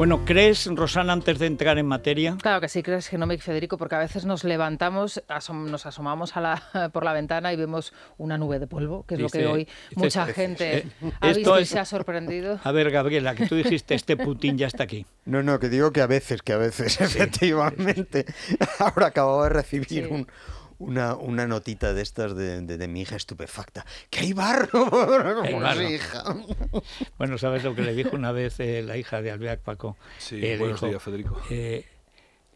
Bueno, ¿crees, Rosana, antes de entrar en materia? Claro que sí, crees y Federico, porque a veces nos levantamos, nos asomamos a la, por la ventana y vemos una nube de polvo, que es lo que hoy mucha gente eh, ha visto y se ha sorprendido. A ver, Gabriela, que tú dijiste, este Putin ya está aquí. No, no, que digo que a veces, que a veces, efectivamente. Ahora acabo de recibir un una, una notita de estas de, mi hija estupefacta. ¡Que hay barro! Hija. Bueno, ¿sabes lo que le dijo una vez eh, la hija de albert Paco? Sí, eh, buenos Federico. Eh,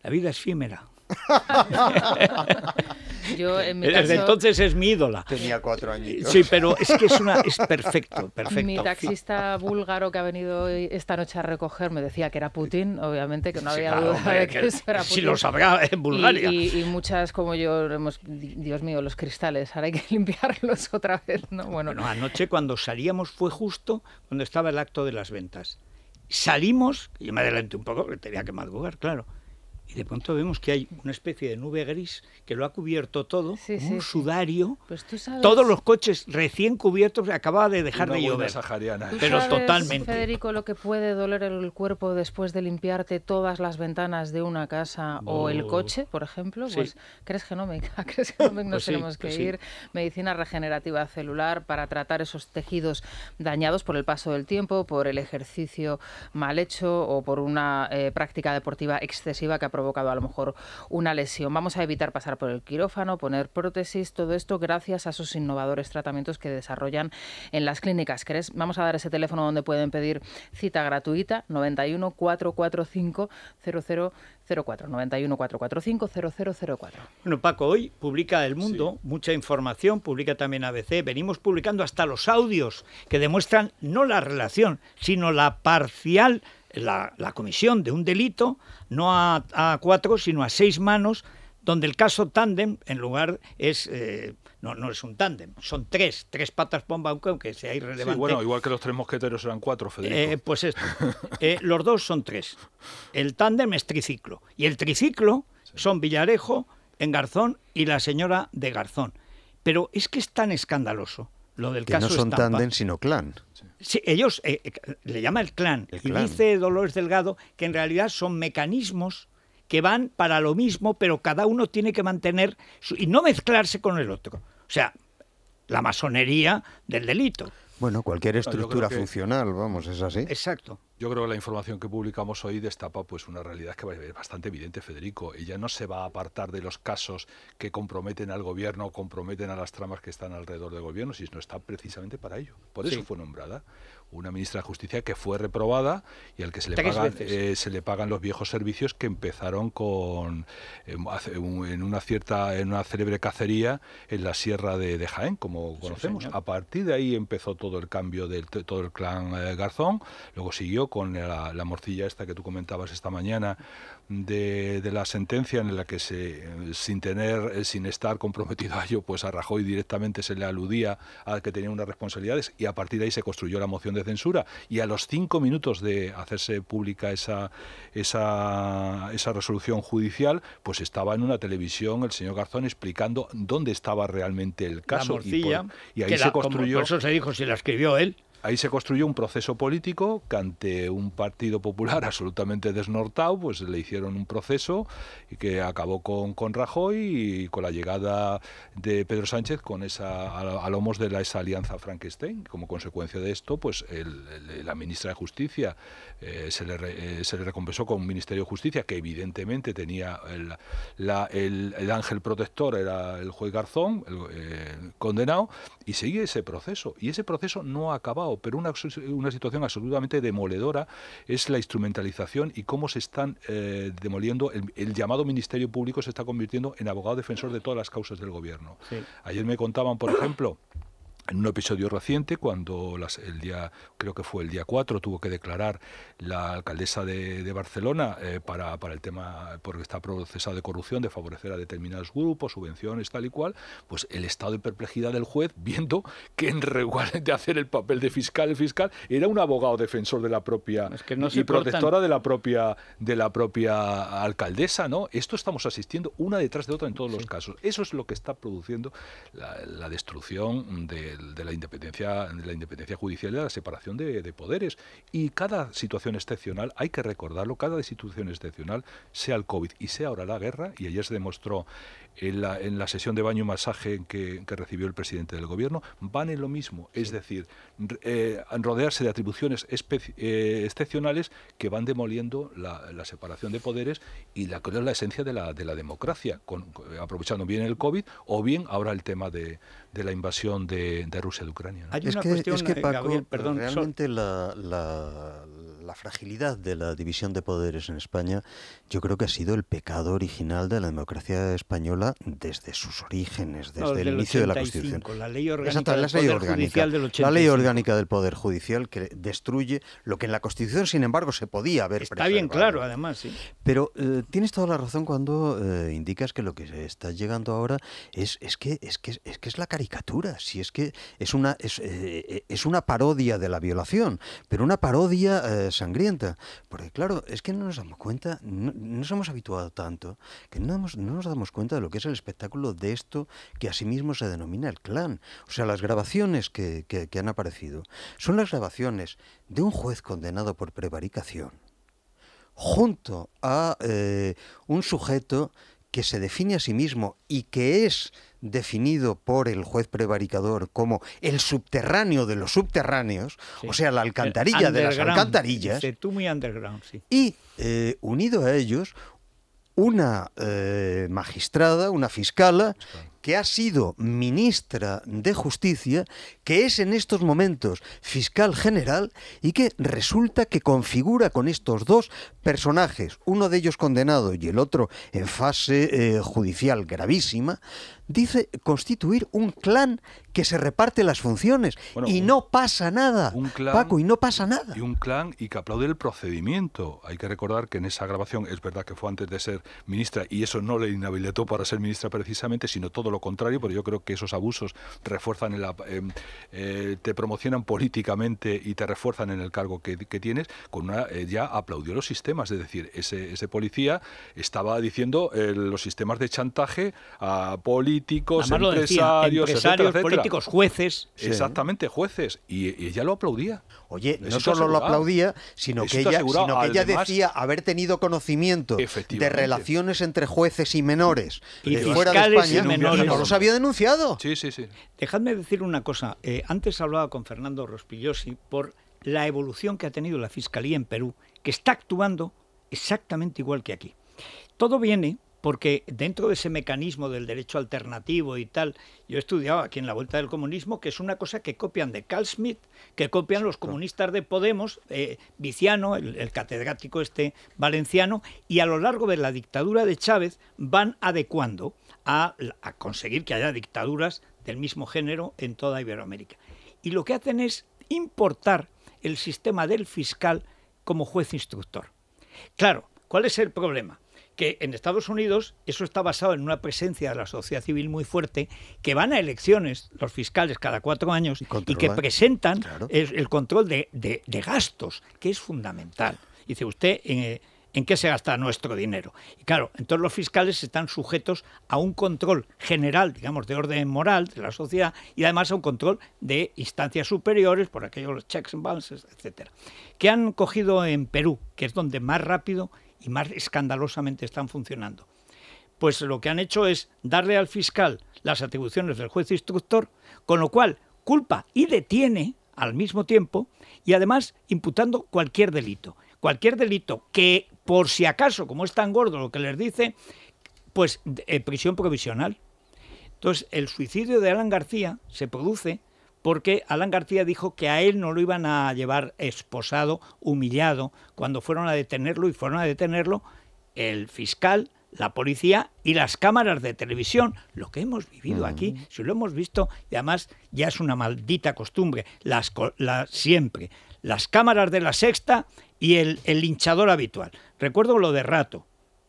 la vida es efímera. Yo, en Desde entonces es mi ídola. Tenía cuatro años. Sí, pero es que es, una, es perfecto, perfecto. Mi taxista búlgaro que ha venido esta noche a recoger Me decía que era Putin, obviamente, que no había duda de que, eso era Putin. Si lo sabrá en Bulgaria. Y, muchas como yo Dios mío, los cristales, ahora hay que limpiarlos otra vez. ¿no? Bueno. anoche cuando salíamos fue justo cuando estaba el acto de las ventas. Salimos, Y me adelanté un poco, que tenía que madrugar, claro de pronto vemos que hay una especie de nube gris que lo ha cubierto todo, un sudario, pues todos los coches recién cubiertos, acababa de dejar de llover. Sahariana. pero totalmente. Federico, lo que puede doler el cuerpo después de limpiarte todas las ventanas de una casa o el oh. coche, por ejemplo, pues crees genómica, crees nos pues tenemos que pues ir. Medicina regenerativa celular para tratar esos tejidos dañados por el paso del tiempo, por el ejercicio mal hecho o por una eh, práctica deportiva excesiva que ha provocado a lo mejor una lesión. Vamos a evitar pasar por el quirófano, poner prótesis, todo esto gracias a esos innovadores tratamientos que desarrollan en las clínicas crees Vamos a dar ese teléfono donde pueden pedir cita gratuita 91 445 0004 91 445 0004. Bueno, Paco, hoy publica El Mundo mucha información, publica también ABC, venimos publicando hasta los audios que demuestran no la relación, sino la parcial la, comisión de un delito, no a, cuatro, sino a seis manos, donde el caso tándem, en lugar, es... Eh, no, es un tándem, son tres, tres patas bomba, aunque sea irrelevante. bueno, igual que los tres mosqueteros eran cuatro, Federico. Eh, pues es, eh, los dos son tres. El tándem es triciclo, y el triciclo son Villarejo, Engarzón y la señora de Garzón. Pero es que es tan escandaloso que no son sino clan. Sí, ellos eh, eh, le llama el clan. el clan. Y dice Dolores Delgado que en realidad son mecanismos que van para lo mismo, pero cada uno tiene que mantener y no mezclarse con el otro. O sea, la masonería del delito. Bueno, cualquier estructura funcional, vamos, es así. Exacto. Yo creo que la información que publicamos hoy destapa pues una realidad que es bastante evidente, Federico. Ella no se va a apartar de los casos que comprometen al gobierno o comprometen a las tramas que están alrededor del gobierno, si no está precisamente para ello. Por eso fue nombrada una ministra de Justicia que fue reprobada y al que se le, eh, pagan, los viejos servicios que empezaron con em, en una cierta en una célebre cacería en la sierra de, Jaén, como conocemos. A partir de ahí empezó todo el cambio del todo el clan eh, Garzón, luego siguió con la, morcilla esta que tú comentabas esta mañana de, la sentencia en la que se, sin tener, eh, sin estar comprometido a ello, pues a Rajoy directamente se le aludía a que tenía unas responsabilidades y a partir de ahí se construyó la moción de censura y a los cinco minutos de hacerse pública esa, esa, esa resolución judicial, pues estaba en una televisión el señor Garzón explicando dónde estaba realmente el caso y, ahí se construyó. Por eso se dijo si la escribió él. Ahí se construyó un proceso político que ante un Partido Popular absolutamente desnortado, pues le hicieron un proceso y que acabó con, con Rajoy y con la llegada de Pedro Sánchez con esa, a, lomos de la, esa alianza Frankenstein. Como consecuencia de esto, pues la ministra de Justicia eh, eh, se, le recompensó con un Ministerio de Justicia que evidentemente tenía el, ángel protector, era el juez Garzón, eh, condenado, y sigue ese proceso. Y ese proceso no ha acabado pero una, situación absolutamente demoledora es la instrumentalización y cómo se están eh, demoliendo, el, llamado Ministerio Público se está convirtiendo en abogado defensor de todas las causas del gobierno. Ayer me contaban, por ejemplo, en un episodio reciente, cuando las, el día, creo que fue el día 4, tuvo que declarar la alcaldesa de, Barcelona eh, para, para, el tema, porque está procesado de corrupción, de favorecer a determinados grupos, subvenciones, tal y cual, pues el estado de perplejidad del juez, viendo que en lugar de hacer el papel de fiscal, el fiscal era un abogado defensor de la propia y protectora de la propia, de la propia alcaldesa, ¿no? Esto estamos asistiendo una detrás de otra en todos los casos. Eso es lo que está produciendo la destrucción de de, la, independencia, de la independencia judicial y la separación de, de, poderes. Y cada situación excepcional, hay que recordarlo, cada situación excepcional, sea el COVID y sea ahora la guerra, y ayer se demostró en la, en la, sesión de baño y masaje que, que, recibió el presidente del gobierno, van en lo mismo, es decir, eh, rodearse de atribuciones eh, excepcionales que van demoliendo la, separación de poderes y la, la esencia de la, de la democracia, con, eh, aprovechando bien el COVID o bien ahora el tema de, de la invasión de, de Rusia de Ucrania. es, que, eh, Paco, realmente la la fragilidad de la división de poderes en España yo creo que ha sido el pecado original de la democracia española desde sus orígenes, desde el, inicio de la Constitución. La ley orgánica, la ley orgánica, del, Poder Judicial que destruye lo que en la Constitución, sin embargo, se podía haber Está bien claro, además. Pero eh, tienes toda la razón cuando eh, indicas que lo que se está llegando ahora es, que, es, que, es que es la caricatura, si es que es una, es eh, una parodia de la violación, pero una parodia sangrienta. Porque claro, es que no nos damos cuenta, no, nos hemos habituado tanto, que no, no nos damos cuenta de lo que es el espectáculo de esto que asimismo se denomina el clan. O sea, las grabaciones que, han aparecido son las grabaciones de un juez condenado por prevaricación junto a eh, un sujeto que se define a sí mismo y que es definido por el juez prevaricador como el subterráneo de los subterráneos, o sea, la alcantarilla de las alcantarillas, y eh, unido a ellos una eh, magistrada, una fiscala, que ha sido ministra de Justicia, que es en estos momentos fiscal general y que resulta que configura con estos dos personajes, uno de ellos condenado y el otro en fase eh, judicial gravísima, dice constituir un clan que se reparte las funciones y no pasa nada, Paco, y no pasa nada. Y un clan y que aplaude el procedimiento. Hay que recordar que en esa grabación es verdad que fue antes de ser ministra y eso no le inhabilitó para ser ministra precisamente, sino todo lo contrario, porque yo creo que esos abusos refuerzan, em, eh, te promocionan políticamente y te refuerzan en el cargo que, tienes, con una, eh, ya aplaudió los sistemas, es decir, ese, ese policía estaba diciendo eh, los sistemas de chantaje a poli políticos, empresarios, empresarios políticos, jueces. Exactamente, jueces. Y, ella lo aplaudía. Oye, no solo lo aplaudía, sino que ella, decía haber tenido conocimiento de relaciones entre jueces y menores y de eh, fuera de España y, menores. y, no los había denunciado. Sí, sí, sí. Dejadme decir una cosa. Eh, antes hablaba con Fernando Rospillosi por la evolución que ha tenido la Fiscalía en Perú, que está actuando exactamente igual que aquí. Todo viene porque dentro de ese mecanismo del derecho alternativo y tal, yo he estudiado aquí en la Vuelta del Comunismo, que es una cosa que copian de Carl Schmitt, que copian los comunistas de Podemos, eh, Viciano, el, catedrático este valenciano, y a lo largo de la dictadura de Chávez van adecuando a conseguir que haya dictaduras del mismo género en toda Iberoamérica. Y lo que hacen es importar el sistema del fiscal como juez instructor. Claro, ¿cuál es el problema? que en Estados Unidos eso está basado en una presencia de la sociedad civil muy fuerte, que van a elecciones los fiscales cada cuatro años y, que presentan el, control de, gastos, que es fundamental. Dice usted... Eh, en qué se gasta nuestro dinero. Y claro, entonces los fiscales están sujetos a un control general, digamos, de orden moral de la sociedad y además a un control de instancias superiores por aquellos checks and balances, etcétera. Que han cogido en Perú, que es donde más rápido y más escandalosamente están funcionando. Pues lo que han hecho es darle al fiscal las atribuciones del juez instructor, con lo cual culpa y detiene al mismo tiempo y además imputando cualquier delito. Cualquier delito que, por si acaso, como es tan gordo lo que les dice, pues eh, prisión provisional. Entonces, el suicidio de Alan García se produce porque Alan García dijo que a él no lo iban a llevar esposado, humillado, cuando fueron a detenerlo y fueron a detenerlo el fiscal, la policía y las cámaras de televisión. Lo que hemos vivido aquí, si lo hemos visto, además ya es una maldita costumbre, las, siempre, las cámaras de la sexta y el, el linchador habitual. Recuerdo lo de Rato,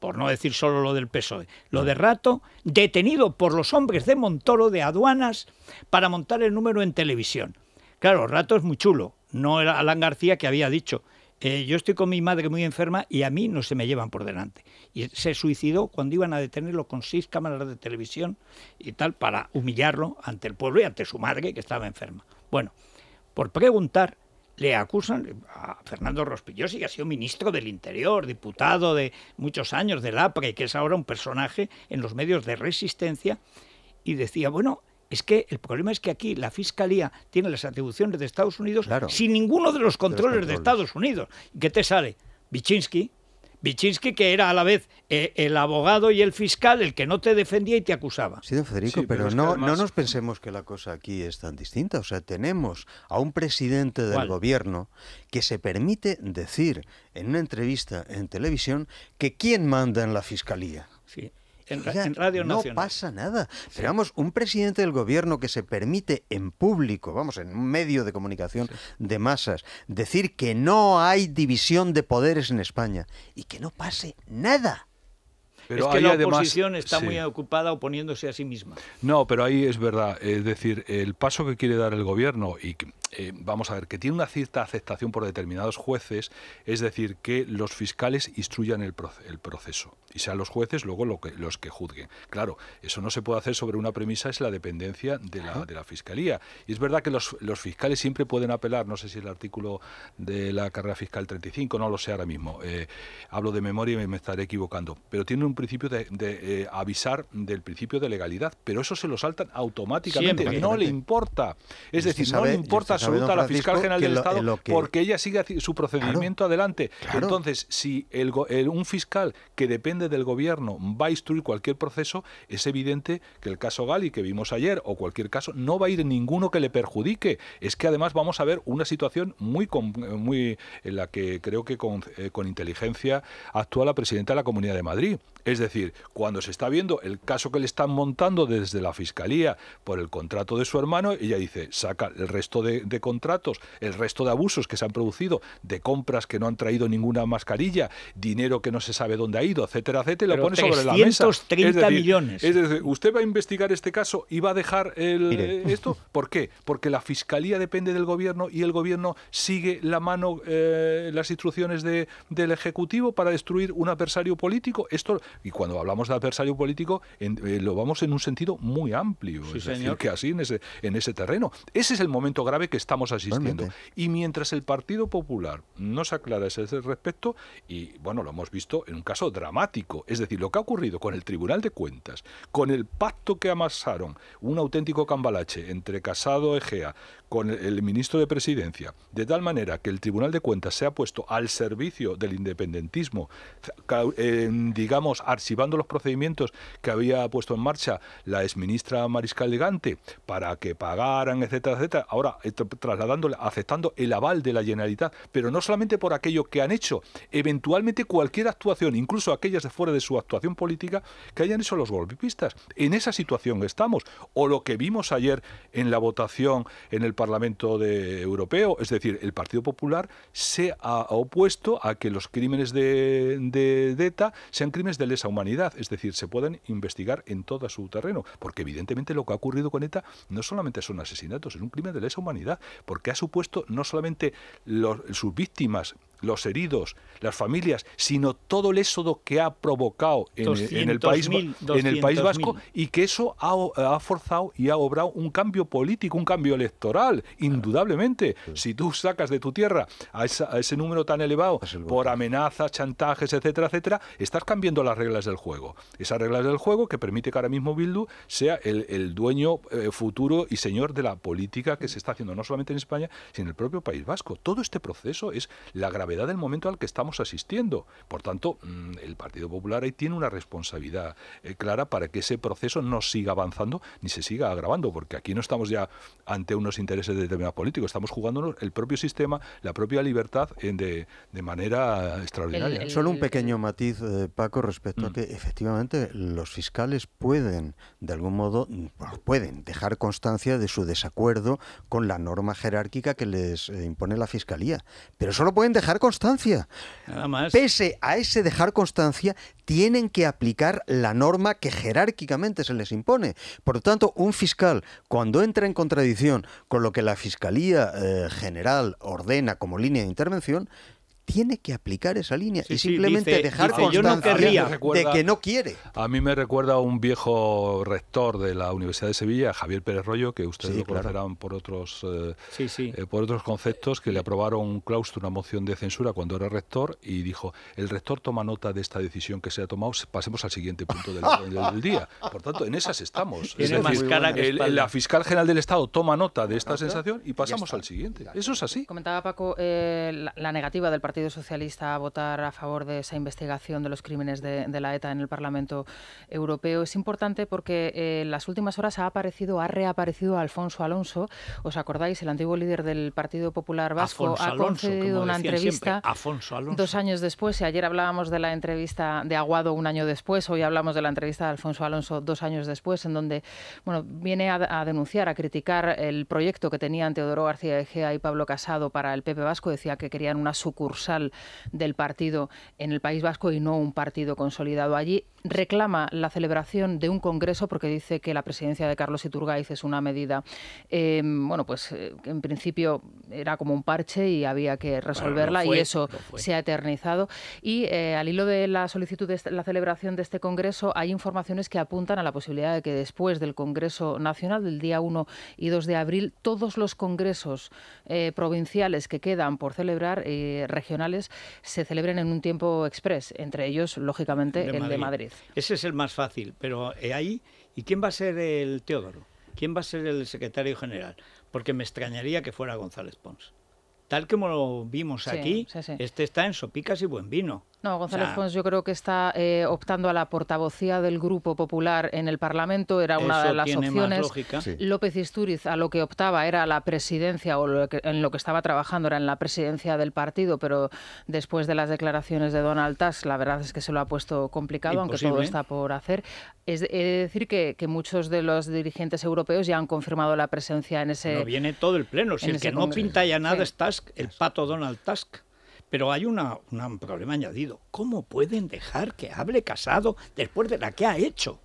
por no decir solo lo del PSOE, lo mm. de Rato, detenido por los hombres de Montoro, de aduanas, para montar el número en televisión. Claro, Rato es muy chulo, no era Alan García que había dicho, eh, yo estoy con mi madre muy enferma y a mí no se me llevan por delante. Y se suicidó cuando iban a detenerlo con seis cámaras de televisión y tal para humillarlo ante el pueblo y ante su madre que estaba enferma. Bueno, por preguntar, le acusan a Fernando Rospillosi, que ha sido ministro del Interior, diputado de muchos años del y que es ahora un personaje en los medios de resistencia, y decía, bueno, es que el problema es que aquí la Fiscalía tiene las atribuciones de Estados Unidos sin ninguno de los controles de, Estados Unidos. ¿Y qué te sale? Vichinsky, Vichinsky, que era a la vez eh, el abogado y el fiscal, el que no te defendía y te acusaba. Sí, don Federico, pero, no, no nos pensemos que la cosa aquí es tan distinta. O sea, tenemos a un presidente del gobierno que se permite decir en una entrevista en televisión que quién manda en la fiscalía. Sí en, Radio no pasa nada. Pero vamos, un presidente del gobierno que se permite en público, vamos, en un medio de comunicación de masas, decir que no hay división de poderes en España y que no pase nada. Pero es que la oposición está muy ocupada oponiéndose a sí misma. No, pero ahí es verdad. Es decir, el paso que quiere dar el gobierno, y eh, vamos a ver, que tiene una cierta aceptación por determinados jueces, es decir, que los fiscales instruyan el, proceso y sean los jueces luego que, los que juzguen. Claro, eso no se puede hacer sobre una premisa, es la dependencia de la, fiscalía. Y es verdad que los, fiscales siempre pueden apelar, no sé si el artículo de la carrera fiscal 35, no lo sé ahora mismo, eh, hablo de memoria y me estaré equivocando, pero tiene un principio de, eh, avisar del principio de legalidad, pero eso se lo saltan automáticamente, no le importa. Es decir, no le importa absoluta la fiscal general del Estado porque ella sigue su procedimiento adelante. Entonces, si un fiscal que depende del gobierno va a instruir cualquier proceso, es evidente que el caso Gali que vimos ayer o cualquier caso no va a ir ninguno que le perjudique. Es que además vamos a ver una situación muy, muy en la que creo que eh, con inteligencia actúa la presidenta de la Comunidad de Madrid. Es decir, cuando se está viendo el caso que le están montando desde la fiscalía por el contrato de su hermano, ella dice, saca el resto de, contratos, el resto de abusos que se han producido, de compras que no han traído ninguna mascarilla, dinero que no se sabe dónde ha ido, etcétera, etcétera, y lo pone sobre la mesa. 330 millones. Es decir, usted va a investigar este caso y va a dejar eh, esto. ¿Por qué? Porque la fiscalía depende del gobierno y el gobierno sigue la mano, eh, las instrucciones de, del Ejecutivo para destruir un adversario político. Esto y cuando hablamos de adversario político, eh, lo vamos en un sentido muy amplio. es decir, que así en ese, en ese terreno. Ese es el momento grave que estamos asistiendo. Y mientras el Partido Popular no se aclara ese respecto, y bueno, lo hemos visto en un caso dramático, es decir, lo que ha ocurrido con el Tribunal de Cuentas, con el pacto que amasaron, un auténtico cambalache entre Casado Egea, con el, ministro de Presidencia, de tal manera que el Tribunal de Cuentas se ha puesto al servicio del independentismo, digamos, archivando los procedimientos que había puesto en marcha la exministra Mariscal Legante para que pagaran, etcétera, etcétera, ahora trasladándole, aceptando el aval de la Generalitat, pero no solamente por aquello que han hecho, eventualmente cualquier actuación, incluso aquellas de fuera de su actuación política, que hayan hecho los golpistas. En esa situación estamos, o lo que vimos ayer en la votación en el Parlamento de Europeo, es decir, el Partido Popular se ha opuesto a que los crímenes de, DETA sean crímenes del esa humanidad, es decir, se pueden investigar en todo su terreno, porque evidentemente lo que ha ocurrido con ETA no solamente son asesinatos, es un crimen de lesa humanidad, porque ha supuesto no solamente los, sus víctimas los heridos, las familias, sino todo el éxodo que ha provocado en, el, país, en el País Vasco y que eso ha, forzado y ha obrado un cambio político, un cambio electoral, indudablemente. Si tú sacas de tu tierra a, ese número tan elevado por amenazas, chantajes, etcétera, etcétera, estás cambiando las reglas del juego. Esas reglas del juego que permite que ahora mismo Bildu sea el, dueño eh, futuro y señor de la política que se está haciendo no solamente en España, sino en el propio País Vasco. Todo este proceso es la gravedad del momento al que estamos asistiendo. Por tanto, mm, el Partido Popular ahí tiene una responsabilidad eh, clara para que ese proceso no siga avanzando ni se siga agravando, porque aquí no estamos ya ante unos intereses de determinados políticos, estamos jugando el propio sistema, la propia libertad de, de manera extraordinaria. Solo un pequeño matiz, eh, Paco, respecto a que mm. efectivamente los fiscales pueden, de algún modo, pueden dejar constancia de su desacuerdo con la norma jerárquica que les eh, impone la Fiscalía, pero solo pueden dejar constancia. Pese a ese dejar constancia, tienen que aplicar la norma que jerárquicamente se les impone. Por lo tanto, un fiscal, cuando entra en contradicción con lo que la Fiscalía eh, General ordena como línea de intervención, tiene que aplicar esa línea y simplemente dejar constancia de que no quiere. A mí me recuerda a un viejo rector de la Universidad de Sevilla, Javier Pérez Rollo, que ustedes lo conocerán por otros eh, eh, por otros conceptos, que le aprobaron un claustro, una moción de censura cuando era rector y dijo, el rector toma nota de esta decisión que se ha tomado, pasemos al siguiente punto del, día. Por tanto, en esas estamos. Es decir, la fiscal general del Estado toma nota de esta sensación y pasamos al siguiente. Eso es así. Comentaba Paco eh, la, la negativa del partido Partido Socialista a votar a favor de esa investigación de los crímenes de, la ETA en el Parlamento Europeo. Es importante porque eh, en las últimas horas ha aparecido, ha reaparecido Alfonso Alonso. ¿Os acordáis? El antiguo líder del Partido Popular Vasco Alfonso ha concedido una entrevista dos años después. Y ayer hablábamos de la entrevista de Aguado un año después. Hoy hablamos de la entrevista de Alfonso Alonso dos años después, en donde bueno, viene a, denunciar, a criticar el proyecto que tenían Teodoro García Egea y Pablo Casado para el PP Vasco. Decía que querían una sucursal del partido en el País Vasco y no un partido consolidado allí. Reclama la celebración de un congreso porque dice que la presidencia de Carlos Iturgaiz es una medida, em, bueno, pues eh, en principio era como un parche y había que resolverla y eso se ha eternizado. Y eh, al hilo de la solicitud de la celebración de este congreso, hay informaciones que apuntan a la posibilidad de que después del Congreso Nacional del día 1 y 2 de abril, todos los congresos eh, provinciales que quedan por celebrar, regionales, se celebren en un tiempo express, entre ellos, lógicamente, el de Madrid. Ese es el más fácil, pero eh, ahí, ¿y quién va a ser el Teodoro? ¿Quién va a ser el secretario general? Porque me extrañaría que fuera González Pons. Tal como lo vimos aquí, este está en sopicas y buen vino. No, González Pons yo creo que está eh, optando a la portavocía del Grupo Popular en el Parlamento, era una de las opciones. López Istúriz a lo que optaba era la presidencia, o en lo que estaba trabajando era en la presidencia del partido, pero después de las declaraciones de Donald Tusk, la verdad es que se lo ha puesto complicado, aunque todo ¿eh? está por hacer. Es decir que, muchos de los dirigentes europeos ya han confirmado la presencia en ese... No viene todo el pleno, si el que no pinta ya nada es Tusk, el pato Donald Tusk. Pero hay una, un problema añadido. ¿Cómo pueden dejar que hable Casado después de la que ha hecho?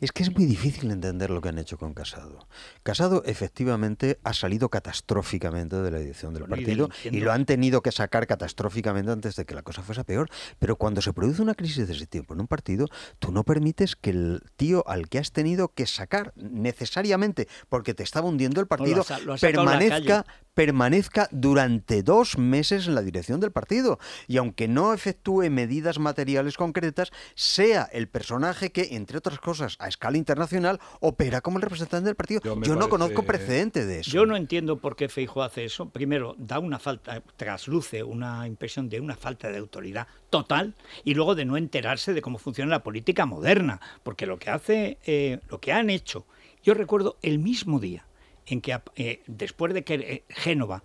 Es que es muy difícil entender lo que han hecho con Casado. Casado efectivamente ha salido catastróficamente de la edición del partido y lo han tenido que sacar catastróficamente antes de que la cosa fuese peor. Pero cuando se produce una crisis de ese tiempo en un partido, tú no permites que el tío al que has tenido que sacar necesariamente porque te estaba hundiendo el partido permanezca, permanezca durante dos meses en la dirección del partido y aunque no efectúe medidas materiales concretas, sea el personaje que, entre otras cosas, a escala internacional, opera como el representante del partido. Yo, no conozco precedente de eso. Yo no entiendo por qué Feijo hace eso. Primero, da una falta, trasluce una impresión de una falta de autoridad total y luego de no enterarse de cómo funciona la política moderna, porque lo que hace, eh, lo que han hecho, yo recuerdo el mismo día en que eh, después de que eh, Génova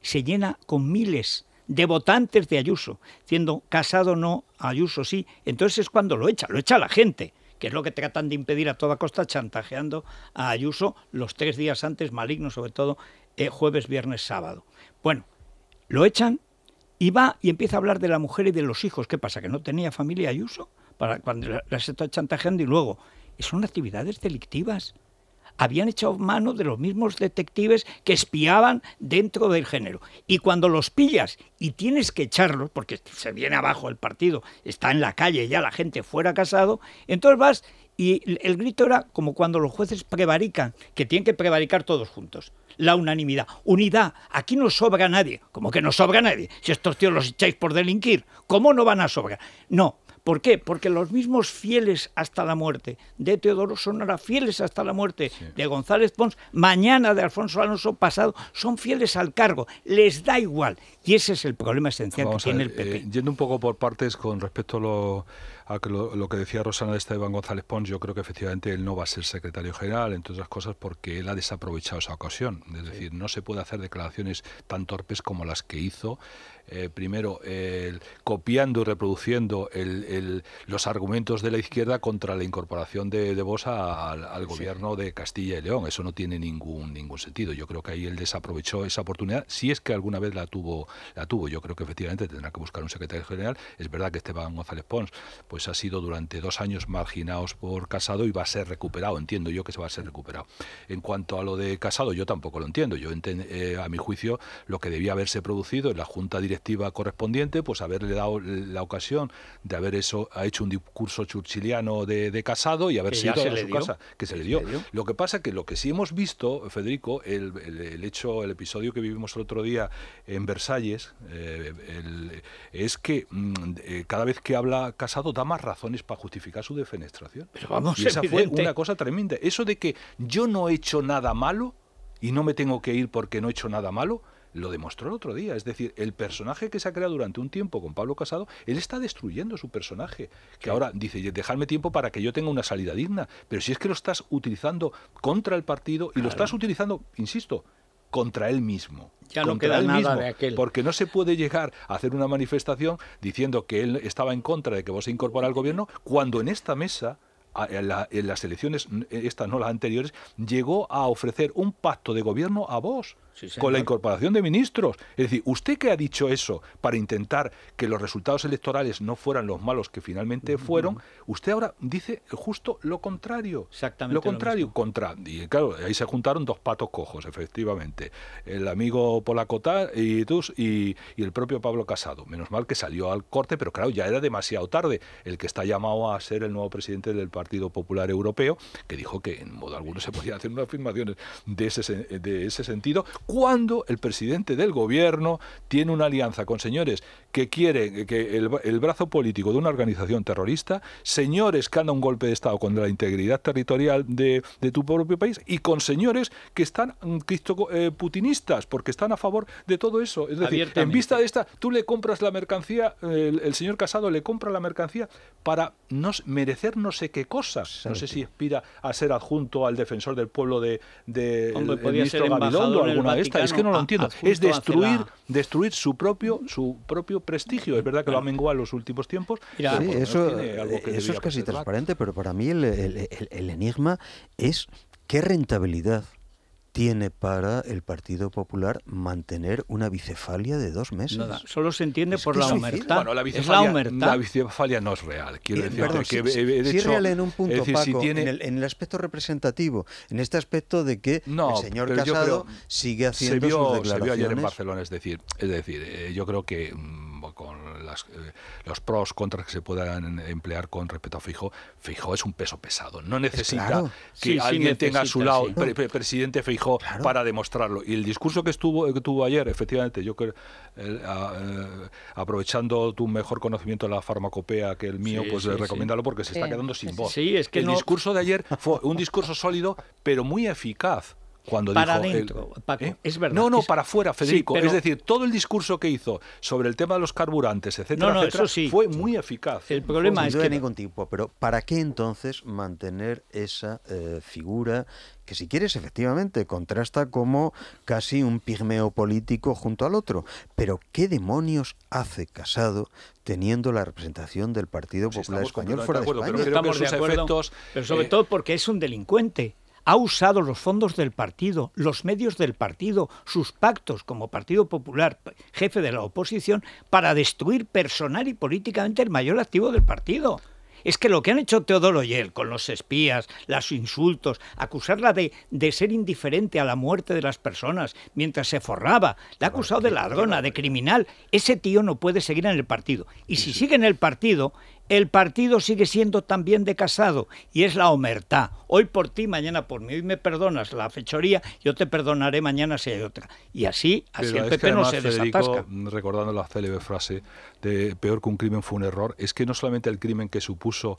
se llena con miles de votantes de Ayuso, siendo casado no, Ayuso sí, entonces es cuando lo echa, lo echa la gente, que es lo que tratan de impedir a toda costa chantajeando a Ayuso los tres días antes, maligno sobre todo, eh, jueves, viernes, sábado. Bueno, lo echan y va y empieza a hablar de la mujer y de los hijos. ¿Qué pasa? ¿Que no tenía familia Ayuso? Para cuando las está chantajeando y luego. Son actividades delictivas habían echado mano de los mismos detectives que espiaban dentro del género. Y cuando los pillas y tienes que echarlos, porque se viene abajo el partido, está en la calle ya la gente fuera casado, entonces vas y el grito era como cuando los jueces prevarican, que tienen que prevaricar todos juntos. La unanimidad. Unidad. Aquí no sobra nadie. como que no sobra nadie? Si estos tíos los echáis por delinquir, ¿cómo no van a sobrar? No, ¿Por qué? Porque los mismos fieles hasta la muerte de Teodoro son ahora fieles hasta la muerte de González Pons, mañana de Alfonso Alonso, pasado, son fieles al cargo, les da igual. Y ese es el problema esencial que tiene el PP. Eh, yendo un poco por partes con respecto a lo, que decía Rosana de Esteban González Pons, yo creo que efectivamente él no va a ser secretario general, entre otras cosas porque él ha desaprovechado esa ocasión. Es decir, no se puede hacer declaraciones tan torpes como las que hizo eh, primero, copiando y reproduciendo los argumentos de la izquierda contra la incorporación de, de Bosa al, gobierno de Castilla y León. Eso no tiene ningún, ningún sentido. Yo creo que ahí él desaprovechó esa oportunidad, si es que alguna vez la tuvo. La tuvo. Yo creo que efectivamente tendrá que buscar un secretario general. Es verdad que Esteban González Pons pues, ha sido durante dos años marginados por Casado y va a ser recuperado. Entiendo yo que se va a ser recuperado. En cuanto a lo de Casado, yo tampoco lo entiendo. Yo, eh, a mi juicio, lo que debía haberse producido en la Junta Directiva correspondiente, pues haberle dado la ocasión de haber eso, ha hecho un discurso churchiliano de, casado y haber sido a su casa, que se, le, dio. Lo que pasa que lo que sí hemos visto, Federico, el, hecho, el episodio que vivimos el otro día en Versalles, eh, es que mm, eh, cada vez que habla Casado da más razones para justificar su defenestración. Pero vamos, y esa fue una cosa tremenda. Eso de que yo no he hecho nada malo y no me tengo que ir porque no he hecho nada malo, lo demostró el otro día. Es decir, el personaje que se ha creado durante un tiempo con Pablo Casado, él está destruyendo su personaje. Que ahora dice, dejarme tiempo para que yo tenga una salida digna. Pero si es que lo estás utilizando contra el partido y lo estás utilizando, insisto, contra él mismo. Ya no queda de aquel. Porque no se puede llegar a hacer una manifestación diciendo que él estaba en contra de que vos se incorpora al gobierno cuando en esta mesa en, en las elecciones, estas no las anteriores, llegó a ofrecer un pacto de gobierno a vos con la incorporación de ministros. Es decir, ¿usted que ha dicho eso para intentar que los resultados electorales no fueran los malos que finalmente fueron? Usted ahora dice justo lo contrario. Exactamente. Lo contrario. contra, y claro, ahí se juntaron dos patos cojos, efectivamente. El amigo Polacotá y, y el propio Pablo Casado. Menos mal que salió al corte, pero claro, ya era demasiado tarde. El que está llamado a ser el nuevo presidente del Partido Popular Europeo, que dijo que en modo alguno se podía hacer unas afirmaciones de ese, de ese sentido, cuando el presidente del gobierno tiene una alianza con señores que quieren que el, brazo político de una organización terrorista, señores que han dado un golpe de Estado contra la integridad territorial de, tu propio país y con señores que están mm, cristo, eh, putinistas porque están a favor de todo eso. Es decir, en vista de esta, tú le compras la mercancía, el, señor Casado le compra la mercancía para no, merecer no sé qué cosas. No sé si aspira a ser adjunto al defensor del pueblo de, el, es que no lo entiendo. Es destruir, destruir su propio, su propio prestigio. Es verdad que lo ha menguado en los últimos tiempos. Eh, eso, es casi transparente, pero para mí el, el enigma es qué rentabilidad tiene para el Partido Popular mantener una bicefalia de dos meses. Nada, solo se entiende por la humertad. Bueno, la bicefalia, no es real. Quiero eh, decir, que si, es real en un punto, Paco, en, el, aspecto representativo, en este aspecto de que el señor Casado sigue haciendo sus declaraciones. ayer en Barcelona, es decir, es decir eh, yo creo que... Mm, eh, los pros, contras que se puedan emplear con respeto a Fijo, Fijo es un peso pesado. No necesita que alguien tenga a su lado el presidente Fijo para demostrarlo. Y el discurso que estuvo que tuvo ayer, efectivamente, yo eh, aprovechando tu mejor conocimiento de la farmacopea que el mío, pues recomiéndalo porque se está quedando sin voz. Sí, es que el discurso de ayer fue un discurso sólido, pero muy eficaz para adentro, ¿Eh? es verdad. No, no, para afuera, Federico. Es decir, todo el discurso que hizo sobre el tema de los carburantes, etcétera, fue muy eficaz. El problema es que... ningún tipo, pero ¿para qué entonces mantener esa eh, figura que si quieres efectivamente contrasta como casi un pigmeo político junto al otro. Pero ¿qué demonios hace Casado teniendo la representación del Partido pues Popular Español fuera de, España? Pero, pero sobre eh, todo porque es un delincuente ha usado los fondos del partido, los medios del partido, sus pactos como Partido Popular, jefe de la oposición, para destruir personal y políticamente el mayor activo del partido. Es que lo que han hecho Teodoro él, con los espías, los insultos, acusarla de, de, ser indiferente a la muerte de las personas mientras se forraba, la ha acusado de ladrona, de criminal. Ese tío no puede seguir en el partido. Y si sigue en el partido, el partido sigue siendo también de casado y es la omertá. Hoy por ti, mañana por mí. Hoy me perdonas la fechoría, yo te perdonaré mañana si hay otra. Y así, así el PP no se Recordando la célebre frase de peor que un crimen fue un error es que no solamente el crimen que supuso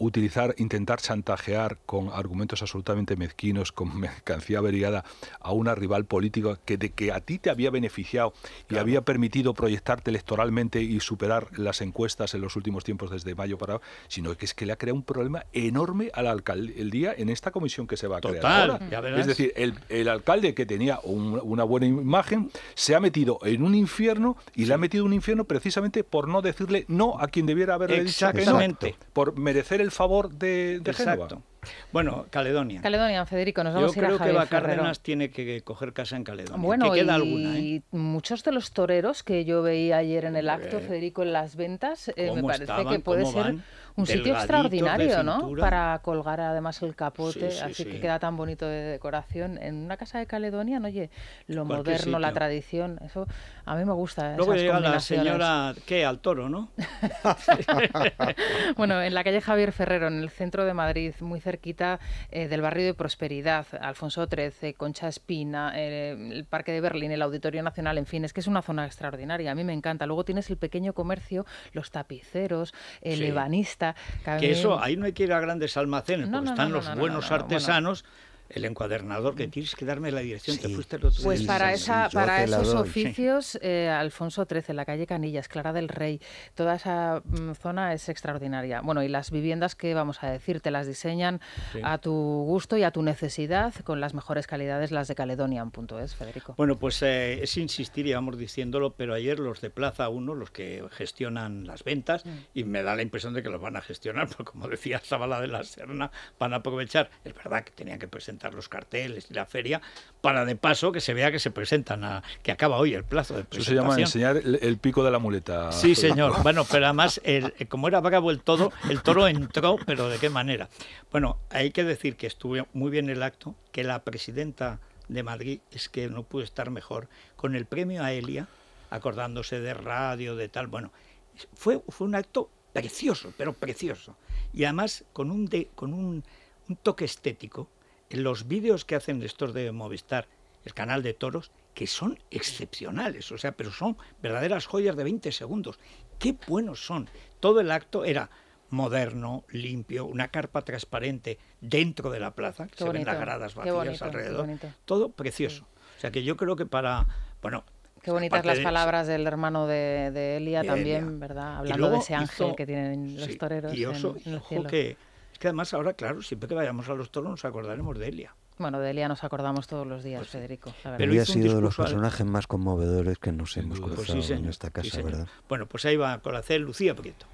utilizar, intentar chantajear con argumentos absolutamente mezquinos, con mercancía averiada a una rival política que, de, que a ti te había beneficiado y había permitido proyectarte electoralmente y superar las encuestas en los últimos tiempos desde mayo para sino que es que le ha creado un problema enorme al alcalde el día en esta comisión que se va a crear Es decir, el, alcalde que tenía una buena imagen se ha metido en un infierno y le ha metido un infierno precisamente por no decirle no a quien debiera haberle dicho por merecer el favor de, de Bueno, Caledonia. Caledonia, Federico, nos vamos Yo a ir creo que la Cárdenas tiene que coger casa en Caledonia. Bueno, y ¿eh? muchos de los toreros que yo veía ayer en el acto, Federico, en las ventas, eh, me parece que puede ser un sitio extraordinario, ¿no? Para colgar además el capote, así que queda tan bonito de decoración. En una casa de Caledonia, ¿no? oye, lo moderno, la tradición, eso a mí me gusta. Luego llega la señora, ¿qué? Al toro, ¿no? bueno, en la calle Javier Ferrero, en el centro de Madrid, muy cerquita eh, del barrio de Prosperidad, Alfonso XIII, Concha Espina, eh, el Parque de Berlín, el Auditorio Nacional, en fin, es que es una zona extraordinaria, a mí me encanta. Luego tienes el pequeño comercio, los tapiceros, el ebanista, que eso, ahí no hay que ir a grandes almacenes, están los buenos artesanos el encuadernador, que mm. tienes que darme la dirección, te fuiste Pues para, esa, para esos oficios, eh, Alfonso XIII, la calle Canillas, Clara del Rey, toda esa mm, zona es extraordinaria. Bueno, y las viviendas que vamos a decir, te las diseñan a tu gusto y a tu necesidad, con las mejores calidades, las de punto es, Federico. Bueno, pues eh, es insistir, vamos diciéndolo, pero ayer los de Plaza 1, los que gestionan las ventas, mm. y me da la impresión de que los van a gestionar, porque como decía Zabala de la Serna, van a aprovechar. Es verdad que tenían que presentar los carteles y la feria, para de paso que se vea que se presentan, a, que acaba hoy el plazo de presentación. Eso se llama enseñar el, pico de la muleta. Sí, señor. bueno, pero además, como era bravo el todo, el toro entró, pero ¿de qué manera? Bueno, hay que decir que estuvo muy bien el acto, que la presidenta de Madrid es que no pudo estar mejor con el premio a Elia, acordándose de radio, de tal. Bueno, fue, fue un acto precioso, pero precioso. Y además con un, de, con un toque estético los vídeos que hacen estos de Movistar, el canal de toros, que son excepcionales, o sea, pero son verdaderas joyas de 20 segundos. Qué buenos son. Todo el acto era moderno, limpio, una carpa transparente dentro de la plaza, que se ven las gradas vacías alrededor, todo precioso. O sea que yo creo que para, bueno, Qué bonitas las palabras del hermano de, Elia también, ¿verdad? Hablando de ese ángel que tienen los toreros. en, el cielo que además ahora, claro, siempre que vayamos a los toros nos acordaremos de Elia. Bueno, de Elia nos acordamos todos los días, pues Federico. ha sido de los personajes más conmovedores que nos hemos pues cruzado en esta casa, ¿verdad? Bueno, pues ahí va con la Lucía Prieto.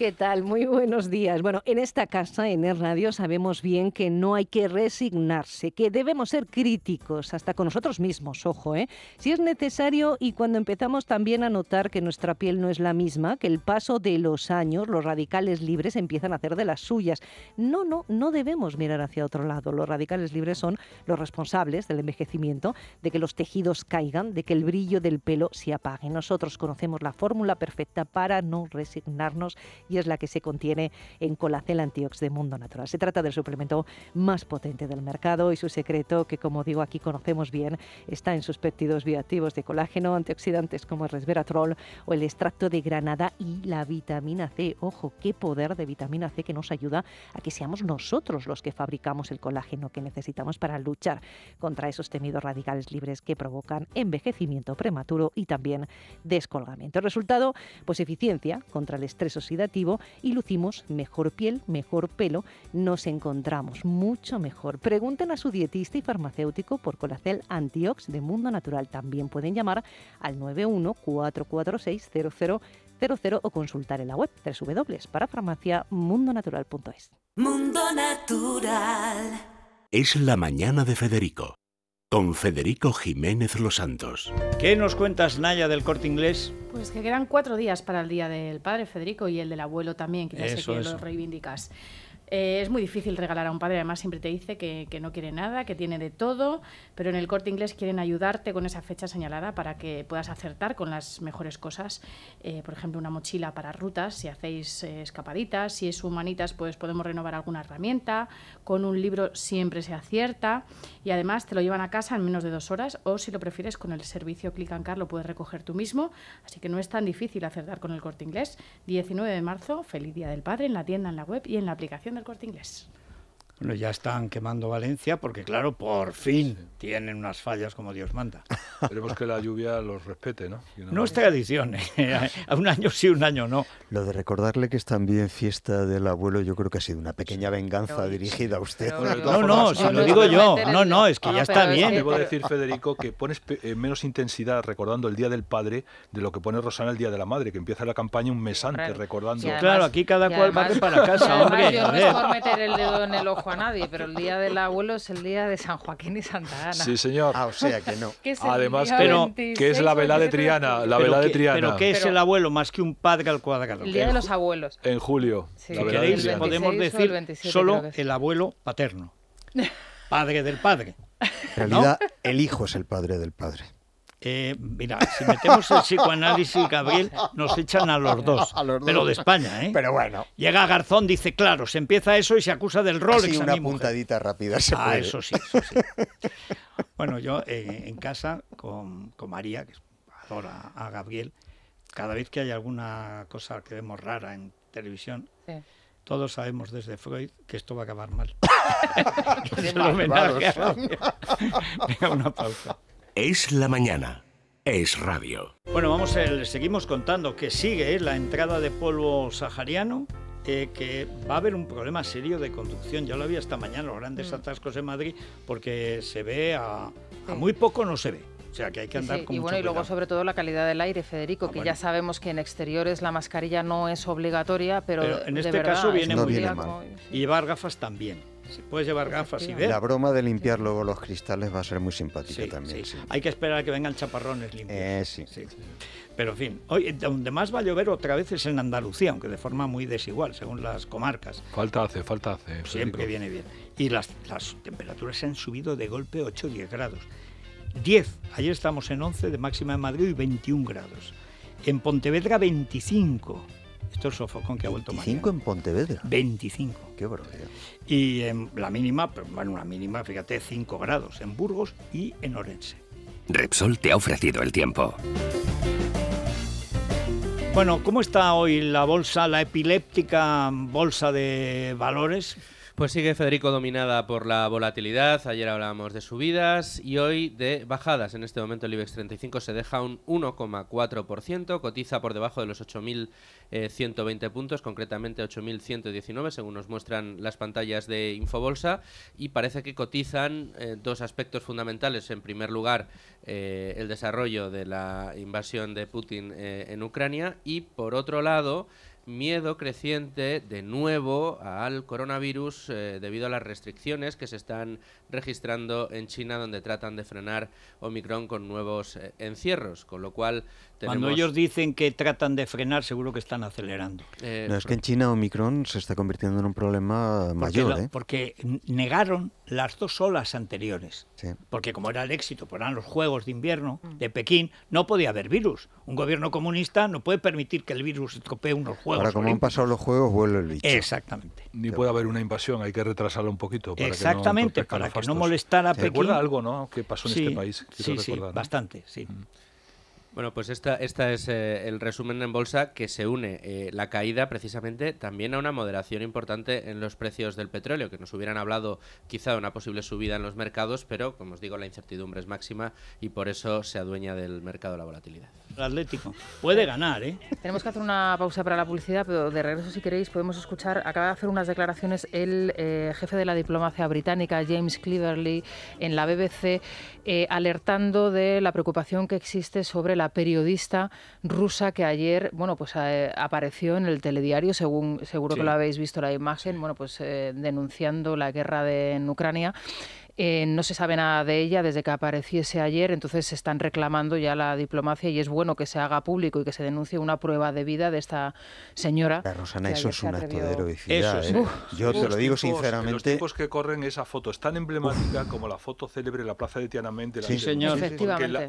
¿Qué tal? Muy buenos días. Bueno, en esta casa, en el radio, sabemos bien que no hay que resignarse, que debemos ser críticos, hasta con nosotros mismos, ojo, ¿eh? Si es necesario y cuando empezamos también a notar que nuestra piel no es la misma, que el paso de los años, los radicales libres empiezan a hacer de las suyas. No, no, no debemos mirar hacia otro lado. Los radicales libres son los responsables del envejecimiento, de que los tejidos caigan, de que el brillo del pelo se apague. Nosotros conocemos la fórmula perfecta para no resignarnos y es la que se contiene en Colacel Antiox de Mundo Natural. Se trata del suplemento más potente del mercado y su secreto, que como digo aquí conocemos bien, está en sus péptidos bioactivos de colágeno, antioxidantes como el resveratrol o el extracto de granada y la vitamina C. Ojo, qué poder de vitamina C que nos ayuda a que seamos nosotros los que fabricamos el colágeno que necesitamos para luchar contra esos temidos radicales libres que provocan envejecimiento prematuro y también descolgamiento. El resultado, pues eficiencia contra el estrés oxidativo y lucimos mejor piel, mejor pelo, nos encontramos mucho mejor. Pregunten a su dietista y farmacéutico por Colacel Antiox de Mundo Natural. También pueden llamar al 914460000 o consultar en la web www.parafarmaciamundonatural.es. Mundo Natural. Es la mañana de Federico con Federico Jiménez Los Santos. ¿Qué nos cuentas, Naya, del corte inglés? Pues que quedan cuatro días para el día del padre, Federico, y el del abuelo también, que ya sé que lo reivindicas. Eh, es muy difícil regalar a un padre, además siempre te dice que, no quiere nada, que tiene de todo, pero en el corte inglés quieren ayudarte con esa fecha señalada para que puedas acertar con las mejores cosas. Eh, por ejemplo, una mochila para rutas, si hacéis eh, escapaditas, si es humanitas, pues podemos renovar alguna herramienta. Con un libro siempre se acierta y además te lo llevan a casa en menos de dos horas o si lo prefieres con el servicio Click and lo puedes recoger tú mismo, así que no es tan difícil acertar con el corte inglés. 19 de marzo, feliz Día del Padre en la tienda, en la web y en la aplicación el Corte Inglés. Bueno, ya están quemando Valencia porque, claro, por fin tienen unas fallas como Dios manda. Esperemos que la lluvia los respete, ¿no? No es tradición, ¿eh? a un año sí, un año no. Lo de recordarle que es también fiesta del abuelo, yo creo que ha sido una pequeña venganza dirigida a usted. no, no, si lo digo yo. No, no, es que ya está bien. Debo decir, Federico, que pones eh, menos intensidad recordando el Día del Padre de lo que pone Rosana el Día de la Madre, que empieza la campaña un mes antes recordando. claro, aquí cada cual va para casa, hombre. no es por meter el dedo en el ojo a nadie, pero el día del abuelo es el día de San Joaquín y Santa Ana. Sí, señor. Ah, o sea que no. Además, pero es la vela de Triana, la vela de Triana. Pero ¿qué es el abuelo más que un padre al cuadrado? El día de los abuelos. En julio. Sí. podemos decir solo el abuelo paterno. Padre del padre. En realidad, el hijo es el padre del padre. Eh, mira, si metemos el psicoanálisis, Gabriel, nos echan a los dos, De los pero de España, ¿eh? Pero bueno. Llega Garzón, dice, claro, se empieza eso y se acusa del rol. Así una puntadita rápida se Ah, eso sí, eso sí. bueno, yo eh, en casa con, María, que adora a Gabriel, cada vez que hay alguna cosa que vemos rara en televisión, todos sabemos desde Freud que esto va a acabar mal. es una pausa. Es la mañana. Es radio. Bueno, vamos, les seguimos contando que sigue la entrada de polvo sahariano. Eh, que va a haber un problema serio de conducción. Ya lo había esta mañana, los grandes mm. atascos en Madrid, porque se ve a, muy poco, no se ve. O sea, que hay que andar con Y bueno, y luego sobre todo la calidad del aire, Federico, ah, que ya sabemos que en exteriores la mascarilla no es obligatoria, pero, en este caso viene muy bien. Y llevar gafas también puedes llevar gafas y ver. La broma de limpiar luego los cristales va a ser muy simpática también. Hay que esperar a que vengan chaparrones limpios. Eh, sí. Pero en fin, hoy donde más va a llover otra vez es en Andalucía, aunque de forma muy desigual, según las comarcas. Falta hace, falta hace. Siempre viene bien. Y las, las temperaturas se han subido de golpe 8 o 10 grados. 10, ayer estamos en 11 de máxima en Madrid y 21 grados. En Pontevedra 25 esto es sofocón que ha vuelto más. 25 en Pontevedra. 25. Qué barbaridad. Y en la mínima, bueno, una mínima, fíjate, 5 grados en Burgos y en Orense. Repsol te ha ofrecido el tiempo. Bueno, ¿cómo está hoy la bolsa, la epiléptica bolsa de valores? Pues sigue Federico dominada por la volatilidad. Ayer hablábamos de subidas y hoy de bajadas. En este momento el IBEX 35 se deja un 1,4%, cotiza por debajo de los 8.120 puntos, concretamente 8.119 según nos muestran las pantallas de Infobolsa y parece que cotizan eh, dos aspectos fundamentales. En primer lugar, eh, el desarrollo de la invasión de Putin eh, en Ucrania y por otro lado, miedo creciente de nuevo al coronavirus eh, debido a las restricciones que se están registrando en China donde tratan de frenar Omicron con nuevos eh, encierros, con lo cual cuando ellos dicen que tratan de frenar, seguro que están acelerando. Eh, no, es que en China Omicron se está convirtiendo en un problema mayor. ¿eh? Porque negaron las dos olas anteriores. Porque como era el éxito, pues eran los Juegos de Invierno mm. de Pekín, no podía haber virus. Un gobierno comunista no puede permitir que el virus estropee unos Juegos. Ahora, como han pasado los Juegos, vuelve el bicho. Exactamente. Ni puede haber una invasión, hay que retrasarlo un poquito. Exactamente, no para que no molestara a Pekín. ¿Recuerda algo ¿no? que pasó en este país? sí, sí, bastante, sí. Mm. Bueno, pues esta, esta es eh, el resumen en bolsa que se une eh, la caída precisamente también a una moderación importante en los precios del petróleo, que nos hubieran hablado quizá de una posible subida en los mercados, pero como os digo, la incertidumbre es máxima y por eso se adueña del mercado la volatilidad. El Atlético puede ganar, ¿eh? Tenemos que hacer una pausa para la publicidad, pero de regreso, si queréis, podemos escuchar. Acaba de hacer unas declaraciones el eh, jefe de la diplomacia británica, James Cleverly, en la BBC, alertando de la preocupación que existe sobre la la periodista rusa que ayer, bueno, pues eh, apareció en el telediario, según seguro que lo habéis visto la imagen, bueno, pues eh, denunciando la guerra de, en Ucrania. Eh, no se sabe nada de ella desde que apareciese ayer, entonces se están reclamando ya la diplomacia y es bueno que se haga público y que se denuncie una prueba de vida de esta señora. Rosana, eso es un acto de heroicidad. Yo te lo digo sinceramente. Los tipos que corren esa foto es tan emblemática como la foto célebre en la plaza de Tiananmen. la sí, señor.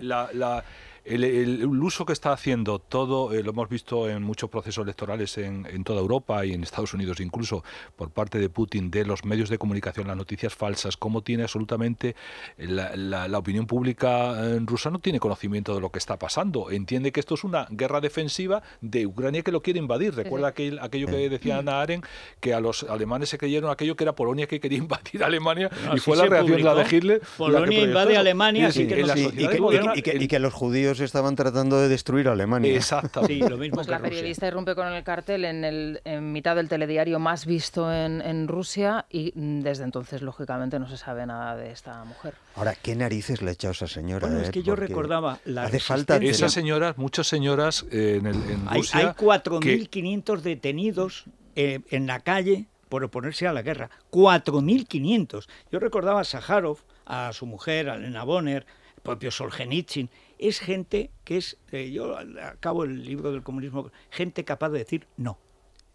la, el, uso que está haciendo todo, eh, lo hemos visto en muchos procesos electorales en, toda Europa y en Estados Unidos incluso, por parte de Putin, de los medios de comunicación, las noticias falsas, cómo tiene absolutamente la, opinión pública eh, rusa no tiene conocimiento de lo que está pasando. Entiende que esto es una guerra defensiva de Ucrania que lo quiere invadir. Recuerda aquel, aquello que eh. decía Ana Aren, que a los alemanes se creyeron aquello que era Polonia que quería invadir Alemania y fue la reacción de la de Hitler. Polonia invade Alemania. y que los judíos estaban tratando de destruir Alemania. Exacto. Pues la periodista irrumpe con el cartel en, el, en mitad del telediario más visto en, Rusia y mm, desde entonces, lógicamente, no se sabe nada de esta mujer. Ahora, ¿qué narices le ha echado esa señora? es eh? que yo recordaba la falta Esas señoras, muchas señoras eh, en, hay, Rusia... Hay 4.500 detenidos eh, en la calle por oponerse a la guerra. 4.500. Yo recordaba a Sájarov, a su mujer, a Lena Bonner, el propio Solzhenitsyn, es gente que es, eh, yo acabo el libro del comunismo, gente capaz de decir no.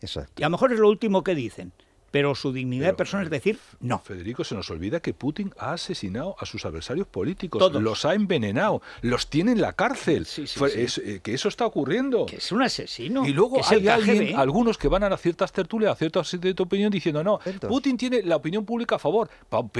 Exacto. Y a lo mejor es lo último que dicen, pero su dignidad de persona es decir no. Federico, se nos olvida que Putin ha asesinado a sus adversarios políticos, los ha envenenado, los tiene en la cárcel, eh, que eso está ocurriendo. Que es un asesino. Y luego hay alguien, algunos que van a ciertas tertulias, a ciertas opiniones, opinión diciendo, no, Putin tiene la opinión pública a favor.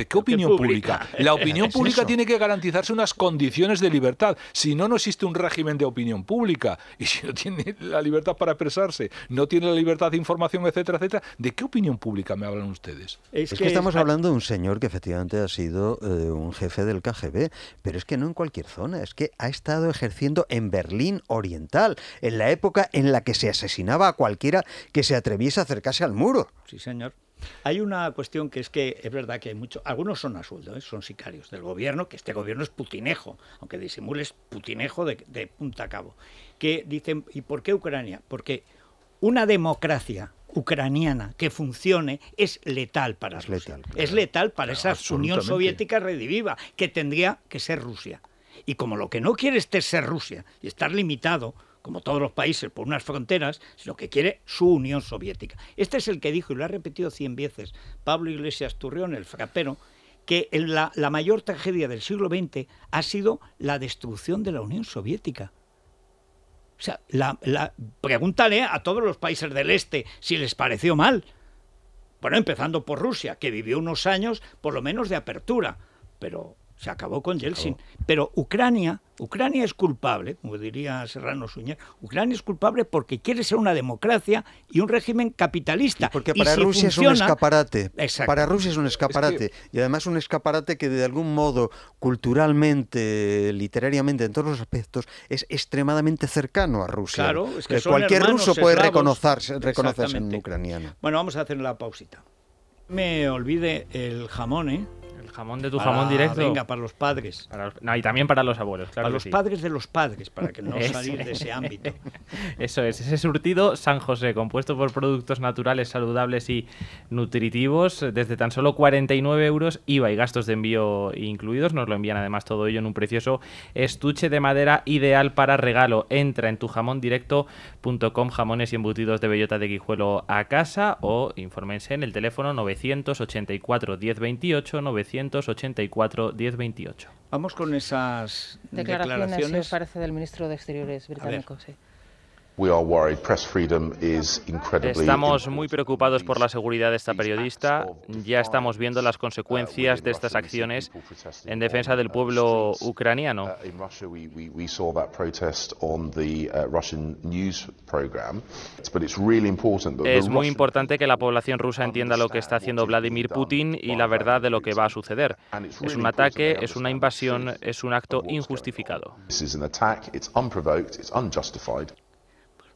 ¿Qué opinión pública? La opinión pública tiene que garantizarse unas condiciones de libertad. Si no, no existe un régimen de opinión pública. Y si no tiene la libertad para expresarse, no tiene la libertad de información, etcétera, etcétera, ¿de qué opinión pública? me hablan ustedes? Es, que, estamos hablando de un señor que efectivamente ha sido eh, un jefe del KGB, pero es que no en cualquier zona, es que ha estado ejerciendo en Berlín Oriental, en la época en la que se asesinaba a cualquiera que se atreviese a acercarse al muro. Sí, señor. Hay una cuestión que es que es verdad que hay muchos, algunos son a ¿eh? son sicarios del gobierno, que este gobierno es putinejo, aunque disimules putinejo de, de punta a cabo, que dicen, ¿y por qué Ucrania? Porque una democracia ucraniana que funcione es letal para es Letal, Es letal para esa Unión Soviética rediviva, que tendría que ser Rusia. Y como lo que no quiere es este ser Rusia y estar limitado, como todos los países, por unas fronteras, sino que quiere su Unión Soviética. Este es el que dijo, y lo ha repetido cien veces, Pablo Iglesias Turrión, el frapero, que la mayor tragedia del siglo XX ha sido la destrucción de la Unión Soviética. O sea, la, pregúntale a todos los países del este si les pareció mal. Bueno, empezando por Rusia, que vivió unos años por lo menos de apertura, pero se acabó con Yeltsin. Pero Ucrania, Ucrania es culpable, como diría Serrano Suñer, Ucrania es culpable porque quiere ser una democracia y un régimen capitalista. porque para Rusia es un escaparate. Para Rusia es un escaparate. Y además un escaparate que de algún modo, culturalmente, literariamente, en todos los aspectos, es extremadamente cercano a Rusia. Eh, cualquier ruso puede reconocerse, reconocerse en ucraniano. Bueno, vamos a hacer la pausita. Me olvide el jamón, ¿eh? jamón de tu jamón directo. Venga, para los padres. y también para los abuelos, claro Para los padres de los padres, para que no salir de ese ámbito. Eso es, ese surtido San José, compuesto por productos naturales, saludables y nutritivos, desde tan solo 49 euros IVA y gastos de envío incluidos. Nos lo envían además todo ello en un precioso estuche de madera ideal para regalo. Entra en tu jamón tujamondirecto.com jamones y embutidos de bellota de guijuelo a casa o infórmense en el teléfono 984 1028 900 684-1028. Vamos con esas declaraciones, declaraciones. parece, del ministro de Exteriores británico. Sí. Estamos muy preocupados por la seguridad de esta periodista. Ya estamos viendo las consecuencias de uh, estas acciones en defensa del uh, pueblo uh, ucraniano. Es muy importante que la población rusa entienda lo que está haciendo Vladimir Putin y la verdad de lo que va a suceder. Es un ataque, es una invasión, es un acto injustificado.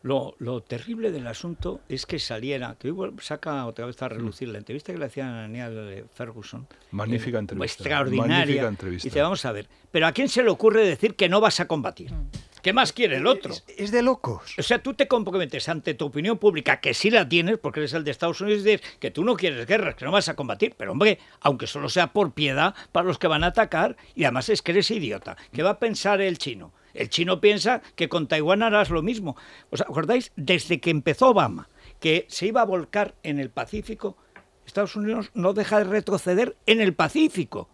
Lo, terrible del asunto es que saliera, que saca otra vez a relucir la entrevista que le hacían a Daniel eh, Ferguson. Magnífica eh, entrevista. Extraordinaria. entrevista. Y dice, vamos a ver, pero ¿a quién se le ocurre decir que no vas a combatir? Mm. ¿Qué más quiere el eh, otro? Es, es, de locos. O sea, tú te comprometes ante tu opinión pública, que sí la tienes, porque eres el de Estados Unidos, y dices que tú no quieres guerras, que no vas a combatir. Pero hombre, aunque solo sea por piedad para los que van a atacar, y además es que eres idiota. ¿Qué va a pensar el chino? El chino piensa que con Taiwán harás lo mismo. ¿Os acordáis? Desde que empezó Obama, que se iba a volcar en el Pacífico, Estados Unidos no deja de retroceder en el Pacífico.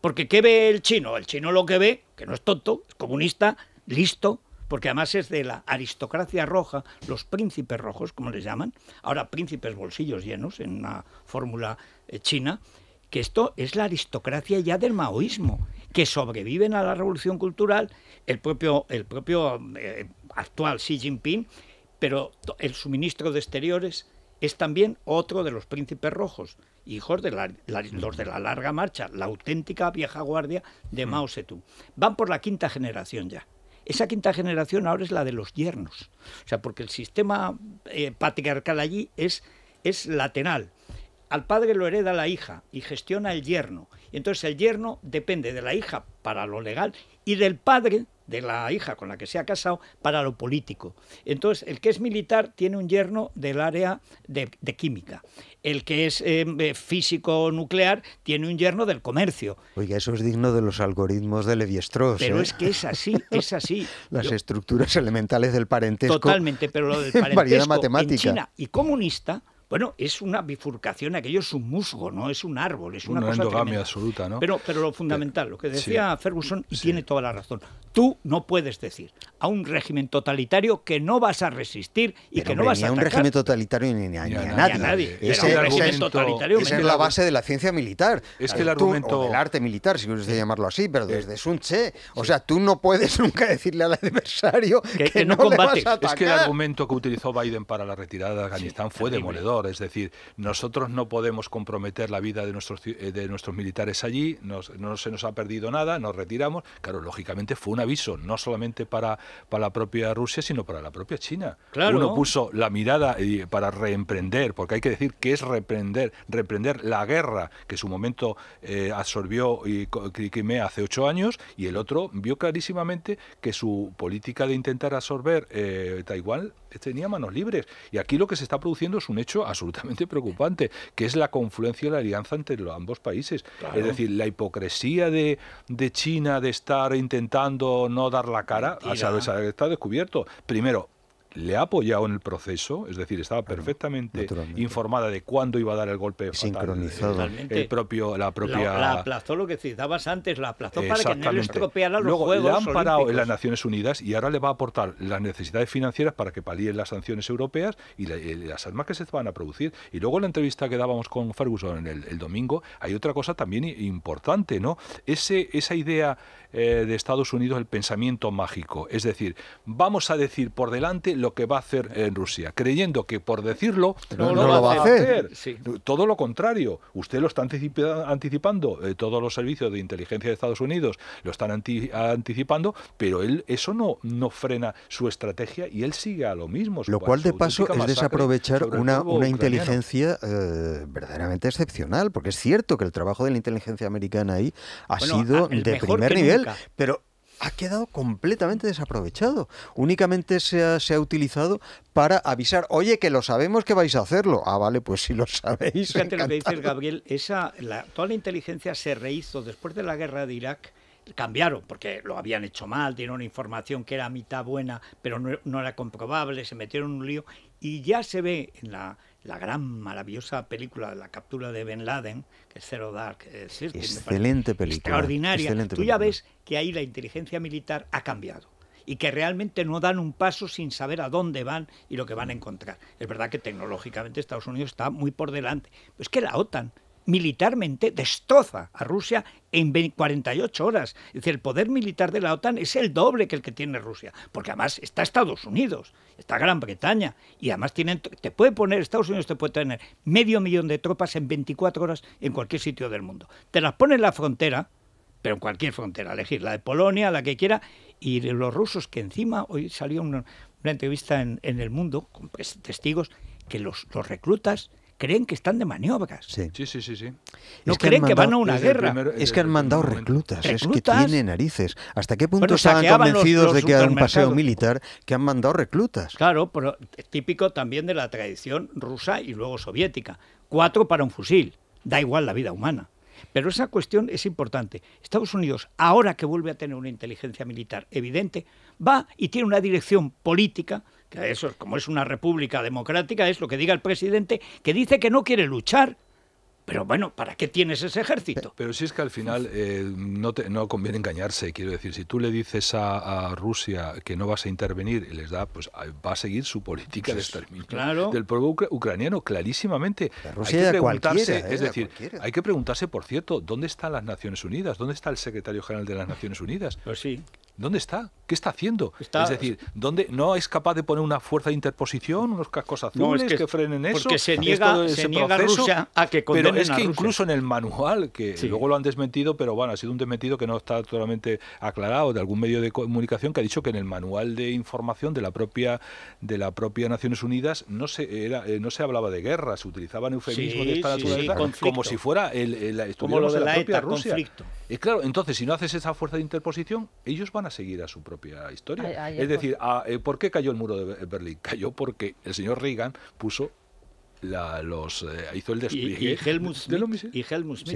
Porque ¿qué ve el chino? El chino lo que ve, que no es tonto, es comunista, listo, porque además es de la aristocracia roja, los príncipes rojos, como les llaman, ahora príncipes bolsillos llenos en una fórmula eh, china, que esto es la aristocracia ya del maoísmo que sobreviven a la revolución cultural, el propio, el propio eh, actual Xi Jinping, pero el suministro de exteriores es también otro de los príncipes rojos, hijos de los de la larga marcha, la auténtica vieja guardia de mm. Mao Zedong. Van por la quinta generación ya. Esa quinta generación ahora es la de los yernos. O sea, porque el sistema eh, patriarcal allí es, es lateral. Al padre lo hereda la hija y gestiona el yerno entonces el yerno depende de la hija para lo legal y del padre de la hija con la que se ha casado para lo político. Entonces, el que es militar tiene un yerno del área de, química. El que es eh, eh, físico nuclear tiene un yerno del comercio. Oiga, eso es digno de los algoritmos de levi Pero ¿eh? es que es así, es así. Las estructuras elementales del parentesco. Totalmente, pero lo del parentesco en China y comunista bueno, es una bifurcación, aquello es un musgo, no es un árbol, es una, una cosa endogamia absoluta, ¿no? Pero, lo eh, fundamental, lo que decía Ferguson, y tiene toda la razón, tú no puedes decir, a un régimen totalitario que no vas a resistir y que no vas a atacar. Ni a un régimen totalitario ni a, nadie. Ese, es, la base de la ciencia militar. Es que el argumento... del arte militar, si quieres llamarlo así, pero eh, desde Sun Tse. O sea, tú no puedes nunca decirle al adversario que, no, es que el argumento que utilizó Biden para la retirada de Afganistán fue demoledor. Es decir, nosotros no podemos comprometer la vida de nuestros, eh, de nuestros militares allí, no se nos ha perdido nada, nos retiramos. Claro, lógicamente fue un aviso, no solamente para para la propia Rusia, sino para la propia China. Uno puso la mirada eh, para reemprender, porque hay que decir que es reprender, reprender la guerra que en su momento eh, absorbió absorbió eh, Crimea hace ocho años, y el otro vio clarísimamente que su política de intentar absorber Taiwán tenía manos libres. Y aquí lo que se está produciendo es un hecho absolutamente preocupante, que es la confluencia de la alianza entre los ambos países. Es decir, la hipocresía de, de China de estar intentando no dar la cara, a pues está, descubierto. Primero, le ha apoyado en el proceso, es decir, estaba perfectamente informada de cuándo iba a dar el golpe fatal, sincronizado, el propio la propia la, aplazó lo que citabas antes, la aplazó para que no le los Luego, juegos. Le han parado en las Naciones Unidas y ahora le va a aportar las necesidades financieras para que palíen las sanciones europeas y, eh, las armas que se van a producir. Y luego en la entrevista que dábamos con Ferguson el, el, domingo, hay otra cosa también importante, ¿no? Ese esa idea eh, de Estados Unidos el pensamiento mágico. Es decir, vamos a decir por delante lo que va a hacer en Rusia, creyendo que por decirlo no, lo va a hacer. Todo lo contrario. Usted lo está anticipando. Eh, todos los servicios de inteligencia de Estados Unidos lo están anticipando, pero él eso no, no frena su estrategia y él sigue a lo mismo. Lo cual, de paso, es desaprovechar una, una inteligencia eh, verdaderamente excepcional, porque es cierto que el trabajo de la inteligencia americana ahí ha sido de primer nivel pero ha quedado completamente desaprovechado. Únicamente se ha, utilizado para avisar, oye, que lo sabemos que vais a hacerlo. Ah, vale, pues si lo sabéis. lo que dices, Gabriel, esa, la, toda la inteligencia se rehizo después de la guerra de Irak. Cambiaron porque lo habían hecho mal, dieron una información que era mitad buena, pero no, no era comprobable, se metieron en un lío y ya se ve en la, la gran, maravillosa película de la captura de Ben Laden, que es Zero Dark Excelente película. Extraordinaria. Tú ya ves que ahí la inteligencia militar ha cambiado y que realmente no dan un paso sin saber a dónde van y lo que van a encontrar. Es verdad que tecnológicamente Estados Unidos está muy por delante, pero es que la OTAN militarmente destroza a Rusia en 48 horas. Es decir, el poder militar de la OTAN es el doble que el que tiene Rusia, porque además está Estados Unidos, está Gran Bretaña, y además tienen, te puede poner, Estados Unidos te puede tener medio millón de tropas en 24 horas en cualquier sitio del mundo. Te las pone en la frontera, pero en cualquier frontera, elegir la de Polonia, la que quiera, y los rusos que encima, hoy salió una, entrevista en, en, El Mundo con pues, testigos, que los, los reclutas creen que están de maniobras. Sí, sí, sí. sí, No creen que van a una guerra. es que han mandado reclutas, es que tiene narices. ¿Hasta qué punto están convencidos de que hay un paseo militar que han mandado reclutas? Claro, pero típico también de la tradición rusa y luego soviética. Cuatro para un fusil, da igual la vida humana. Pero esa cuestión es importante. Estados Unidos, ahora que vuelve a tener una inteligencia militar evidente, va y tiene una dirección política que eso, como es una república democrática, es lo que diga el presidente, que dice que no quiere luchar, pero bueno, ¿para qué tienes ese ejército? Pero si es que al final eh, no, te, no conviene engañarse, quiero decir, si tú le dices a, Rusia que no vas a intervenir y les da, pues va a seguir su política de pues, exterminio del pueblo ucraniano, clarísimamente. hay que preguntarse, es ¿eh? decir, hay que preguntarse, por cierto, ¿dónde están las Naciones Unidas? ¿Dónde está el secretario general de las Naciones Unidas? Pues sí. ¿Dónde está? ¿Qué está haciendo? es decir, ¿dónde no es capaz de poner una fuerza de interposición, unos cascos azules que, frenen eso? Porque se niega, se Rusia a que condene es que incluso en el manual, que luego lo han desmentido, pero bueno, ha sido un desmentido que no está totalmente aclarado de algún medio de comunicación que ha dicho que en el manual de información de la propia de la propia Naciones Unidas no se eh, no se hablaba de guerra, se utilizaban eufemismos de esta naturaleza como si fuera el, el, como de la, propia Rusia. Conflicto. claro, entonces si no haces esa fuerza de interposición, ellos van a seguir a su propia historia. es decir, ah, eh, ¿por qué cayó el muro de eh, Berlín? Cayó porque el señor Reagan puso los, eh, hizo el despliegue y, Helmut Y Helmut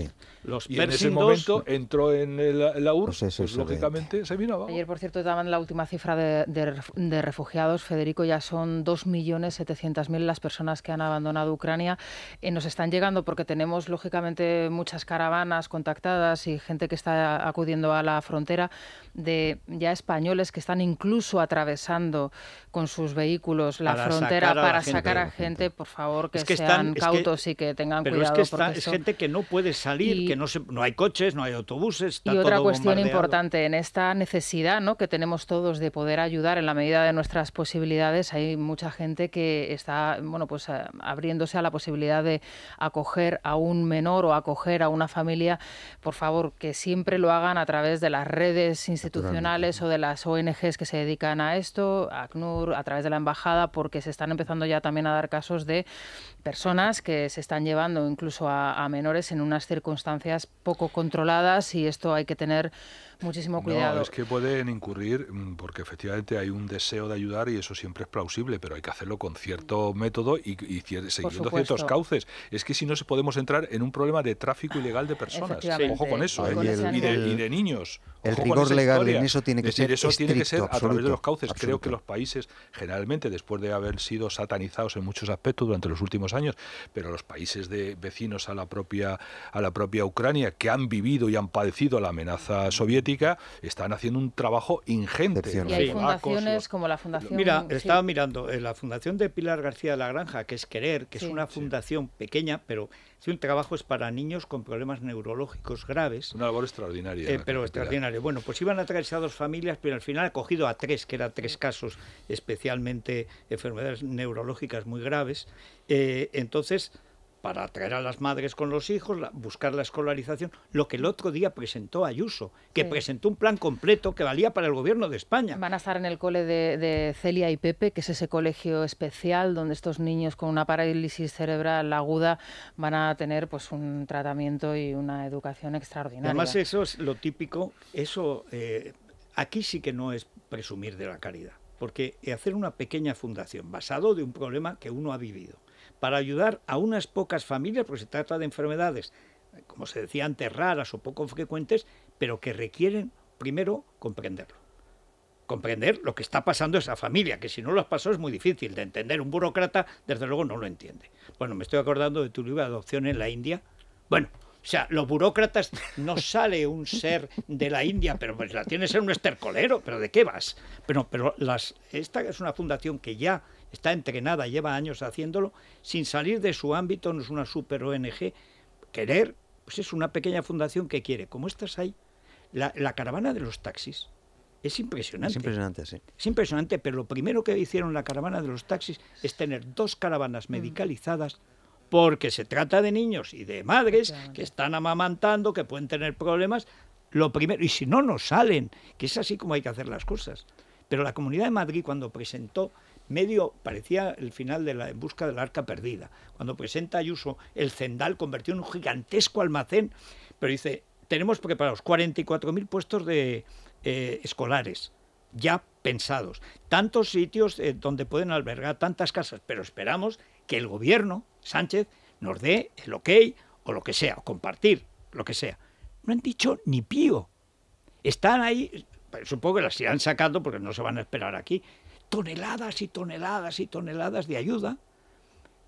en ese momento entró en la URSS, pues pues, lógicamente se vino Ayer, por cierto, daban la última cifra de, refugiados. Federico, ya son 2.700.000 las personas que han abandonado Ucrania. Eh, nos están llegando porque tenemos, lógicamente, muchas caravanas contactadas y gente que está acudiendo a la frontera de ya españoles que están incluso atravesando con sus vehículos la frontera para sacar a gente, por favor es que están, cautos y que tengan cuidado. Pero es que es gente que no puede salir, que no, hay coches, no hay autobuses. y otra cuestión importante, en esta necesidad ¿no? que tenemos todos de poder ayudar en la medida de nuestras posibilidades, hay mucha gente que está bueno, pues, abriéndose a la posibilidad de acoger a un menor o acoger a una familia. Por favor, que siempre lo hagan a través de las redes institucionales o de las ONGs que se dedican a esto, ACNUR, a través de la embajada, porque se están empezando ya también a dar casos de personas que se están llevando incluso a, menores en unas circunstancias poco controladas y esto hay que tener muchísimo cuidado. No, es que pueden incurrir, mm, porque efectivamente hay un deseo de ayudar y eso siempre es plausible, pero hay que hacerlo con cierto método y, siguiendo ciertos cauces. Es que si no se podemos entrar en un problema de tráfico ilegal de personas. Ojo con eso. ¿eh? y, de, niños. El rigor legal en eso tiene que decir, ser Eso tiene que ser a través de los cauces. Creo que los países, generalmente, después de haber sido satanizados en muchos aspectos durante los últimos años, pero los países de vecinos a la propia, a la propia Ucrania, que han vivido y han padecido la amenaza soviética, están haciendo un trabajo ingente. Y hay fundaciones como la Fundación... Mira, estaba mirando, eh, la Fundación de Pilar García de la Granja, que es Querer, que es una fundación pequeña, pero es un trabajo es para niños con problemas neurológicos graves. Una labor extraordinaria. Eh, pero extraordinaria. Bueno, pues iban a traerse dos familias, pero al final ha cogido a tres, que eran tres casos, especialmente enfermedades neurológicas muy graves. Eh, entonces para atraer a las madres con los hijos, buscar la escolarización, lo que el otro día presentó Ayuso, que presentó un plan completo que valía para el gobierno de España. Van a estar en el cole de, Celia y Pepe, que es ese colegio especial donde estos niños con una parálisis cerebral aguda van a tener pues un tratamiento y una educación extraordinaria. Además eso es lo típico, eso eh, aquí sí que no es presumir de la caridad, porque hacer una pequeña fundación basado de un problema que uno ha vivido para ayudar a unas pocas familias, porque se trata de enfermedades, como se decía antes, raras o poco frecuentes, pero que requieren primero comprenderlo. Comprender lo que está pasando esa familia, que si no lo has pasado es muy difícil de entender. Un burócrata, desde luego, no lo entiende. Bueno, me estoy acordando de tu libro de Adopción en la India. Bueno, o sea, los burócratas no sale un ser de la India, pero pues la tienes en un estercolero, pero ¿de qué vas? Pero, pero las, esta es una fundación que ya está entrenada, lleva años haciéndolo, sin salir de su ámbito, no es una super ONG. Querer, pues es una pequeña fundación que quiere. Como estas ahí? la, caravana de los taxis es impresionante. Es impresionante, sí. Es impresionante, pero lo primero que hicieron la caravana de los taxis es tener dos caravanas mm. medicalizadas porque se trata de niños y de madres que están amamantando, que pueden tener problemas. Lo primero, y si no, no salen, que es así como hay que hacer las cosas. Pero la Comunidad de Madrid cuando presentó medio parecía el final de la En busca del arca perdida, cuando presenta Ayuso el cendal convirtió en un gigantesco almacén, pero dice, tenemos preparados 44.000 puestos de eh, escolares ya pensados, tantos sitios eh, donde pueden albergar tantas casas, pero esperamos que el gobierno, Sánchez, nos dé el ok o lo que sea, o compartir lo que sea. No han dicho ni pío. Están ahí, supongo que las irán sacando porque no se van a esperar aquí, toneladas y toneladas y toneladas de ayuda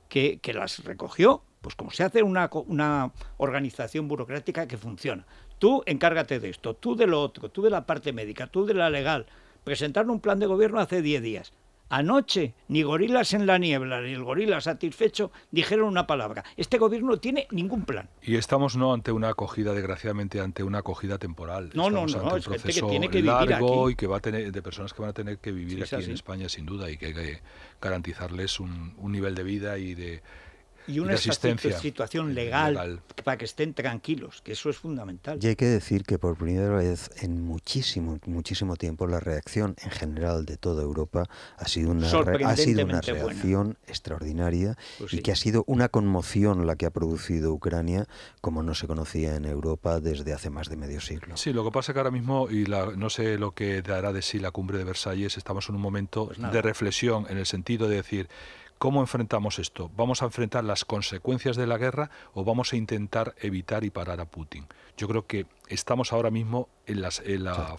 que, las recogió, pues como se hace una, una organización burocrática que funciona. Tú encárgate de esto, tú de lo otro, tú de la parte médica, tú de la legal. presentar un plan de gobierno hace 10 días. Anoche ni gorilas en la niebla ni el gorila satisfecho dijeron una palabra. Este gobierno no tiene ningún plan. Y estamos no ante una acogida, desgraciadamente, ante una acogida temporal. No, no, no, ante un proceso que largo y que va a tener de personas que van a tener que vivir aquí en España sin duda y que hay que garantizarles un nivel de vida y de y una situación legal, para que estén tranquilos, que eso es fundamental. Y hay que decir que por primera vez en muchísimo, muchísimo tiempo la reacción en general de toda Europa ha sido una, una reacción extraordinaria pues y que ha sido una conmoción la que ha producido Ucrania como no se conocía en Europa desde hace más de medio siglo. Sí, lo que pasa que ahora mismo, y no sé lo que dará de sí la cumbre de Versalles, estamos en un momento pues de reflexión en el sentido de decir ¿Cómo enfrentamos esto? ¿Vamos a enfrentar las consecuencias de la guerra o vamos a intentar evitar y parar a Putin? Yo creo que estamos ahora mismo en, la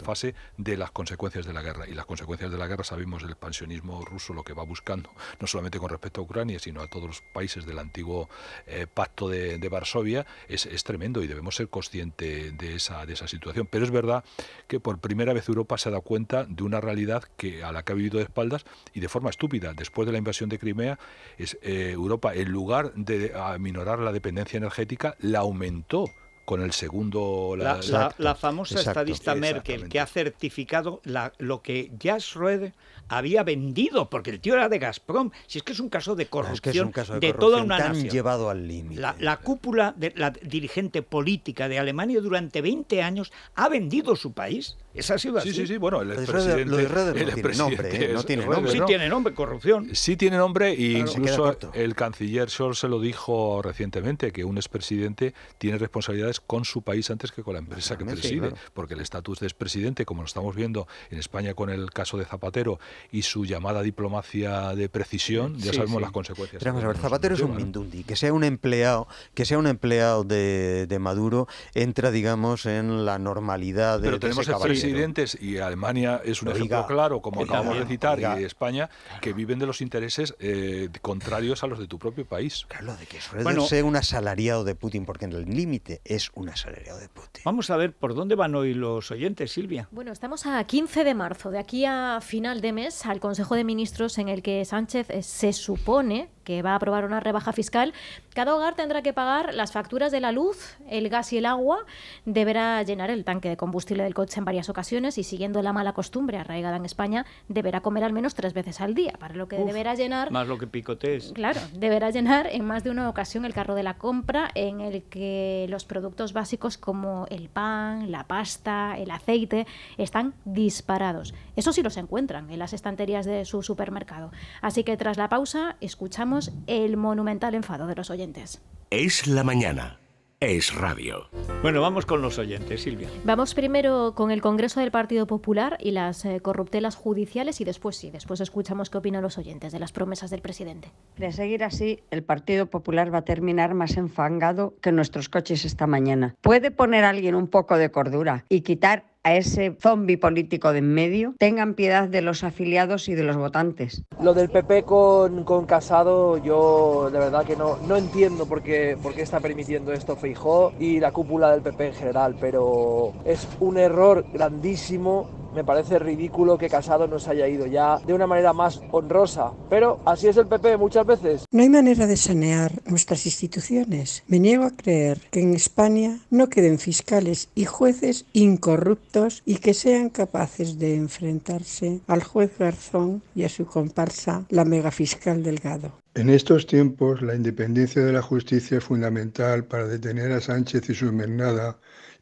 fase de las consecuencias de la guerra. Y las consecuencias de la guerra sabemos el expansionismo ruso lo que va buscando, no solamente con respecto a Ucrania, sino a todos los países del antiguo eh, pacto de, Varsovia, es, tremendo y debemos ser conscientes de esa, de esa situación. Pero es verdad que por primera vez Europa se da cuenta de una realidad que, a la que ha vivido de espaldas y de forma estúpida. Después de la invasión de Crimea, eh, Europa, en lugar de aminorar la dependencia energética, la aumentó con el segundo... La, famosa estadista Merkel, que ha certificado lo que Jasroede había vendido, porque el tío era de Gazprom. Si es que es un caso de corrupción, de, toda una llevado al límite. La, cúpula, de, la dirigente política de Alemania durante 20 años ha vendido su país. Esa así. Sí, sí, sí. Bueno, Lo de tiene nombre, no tiene ¿eh? nombre. Sí tiene nombre, corrupción. Sí tiene nombre y incluso el canciller Scholz se lo dijo recientemente, que un expresidente tiene responsabilidades con su país antes que con la empresa que preside, porque el estatus de expresidente, como lo estamos viendo en España con el caso de Zapatero y su llamada diplomacia de precisión, ya sabemos las consecuencias. Pero Zapatero es un mindundi, que sea un empleado, que sea un empleado de, Maduro entra, digamos, en la normalidad de Pero tenemos expresidentes y Alemania es un ejemplo claro, como acabamos de citar, y España, que viven de los intereses eh, contrarios a los de tu propio país. Claro, de que bueno, sea un asalariado de Putin, porque en el límite es un asalariado de Vamos a ver por dónde van hoy los oyentes, Silvia. Bueno, estamos a 15 de marzo, de aquí a final de mes, al Consejo de Ministros en el que Sánchez eh, se supone que va a aprobar una rebaja fiscal, cada hogar tendrá que pagar las facturas de la luz, el gas y el agua, deberá llenar el tanque de combustible del coche en varias ocasiones y siguiendo la mala costumbre arraigada en España, deberá comer al menos tres veces al día, para lo que deberá llenar... Más lo que picotees, Claro, deberá llenar en más de una ocasión el carro de la compra en el que los productos básicos como el pan, la pasta, el aceite están disparados. Eso sí los encuentran en las estanterías de su supermercado. Así que tras la pausa escuchamos el monumental enfado de los oyentes. Es la mañana. Es radio. Bueno, vamos con los oyentes, Silvia. Vamos primero con el Congreso del Partido Popular y las eh, corruptelas judiciales y después sí, después escuchamos qué opinan los oyentes de las promesas del presidente. De seguir así, el Partido Popular va a terminar más enfangado que nuestros coches esta mañana. Puede poner alguien un poco de cordura y quitar a ese zombi político de en medio, tengan piedad de los afiliados y de los votantes. Lo del PP con, Casado, yo de verdad que no, no entiendo por qué, por qué está permitiendo esto Feijó y la cúpula del PP en general, pero es un error grandísimo me parece ridículo que Casado no se haya ido ya de una manera más honrosa. Pero así es el PP muchas veces. No hay manera de sanear nuestras instituciones. Me niego a creer que en España no queden fiscales y jueces incorruptos y que sean capaces de enfrentarse al juez Garzón y a su comparsa, la mega fiscal Delgado. En estos tiempos, la independencia de la justicia es fundamental para detener a Sánchez y su mernada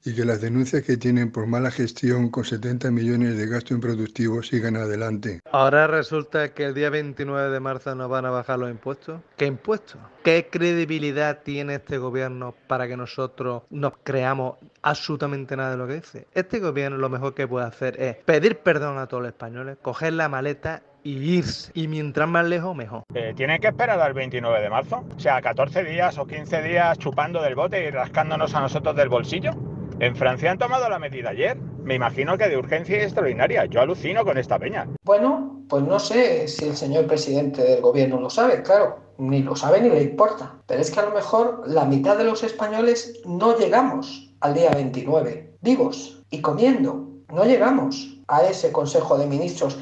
y que las denuncias que tienen por mala gestión con 70 millones de gasto improductivo sigan adelante. Ahora resulta que el día 29 de marzo nos van a bajar los impuestos. ¿Qué impuestos? ¿Qué credibilidad tiene este gobierno para que nosotros nos creamos absolutamente nada de lo que dice? Este gobierno lo mejor que puede hacer es pedir perdón a todos los españoles, coger la maleta y irse. Y mientras más lejos, mejor. Eh, tienen que esperar al 29 de marzo. O sea, 14 días o 15 días chupando del bote y rascándonos a nosotros del bolsillo. En Francia han tomado la medida ayer. Me imagino que de urgencia extraordinaria. Yo alucino con esta peña. Bueno, pues no sé si el señor presidente del gobierno lo sabe, claro. Ni lo sabe ni le importa. Pero es que a lo mejor la mitad de los españoles no llegamos al día 29, vivos y comiendo. No llegamos a ese Consejo de Ministros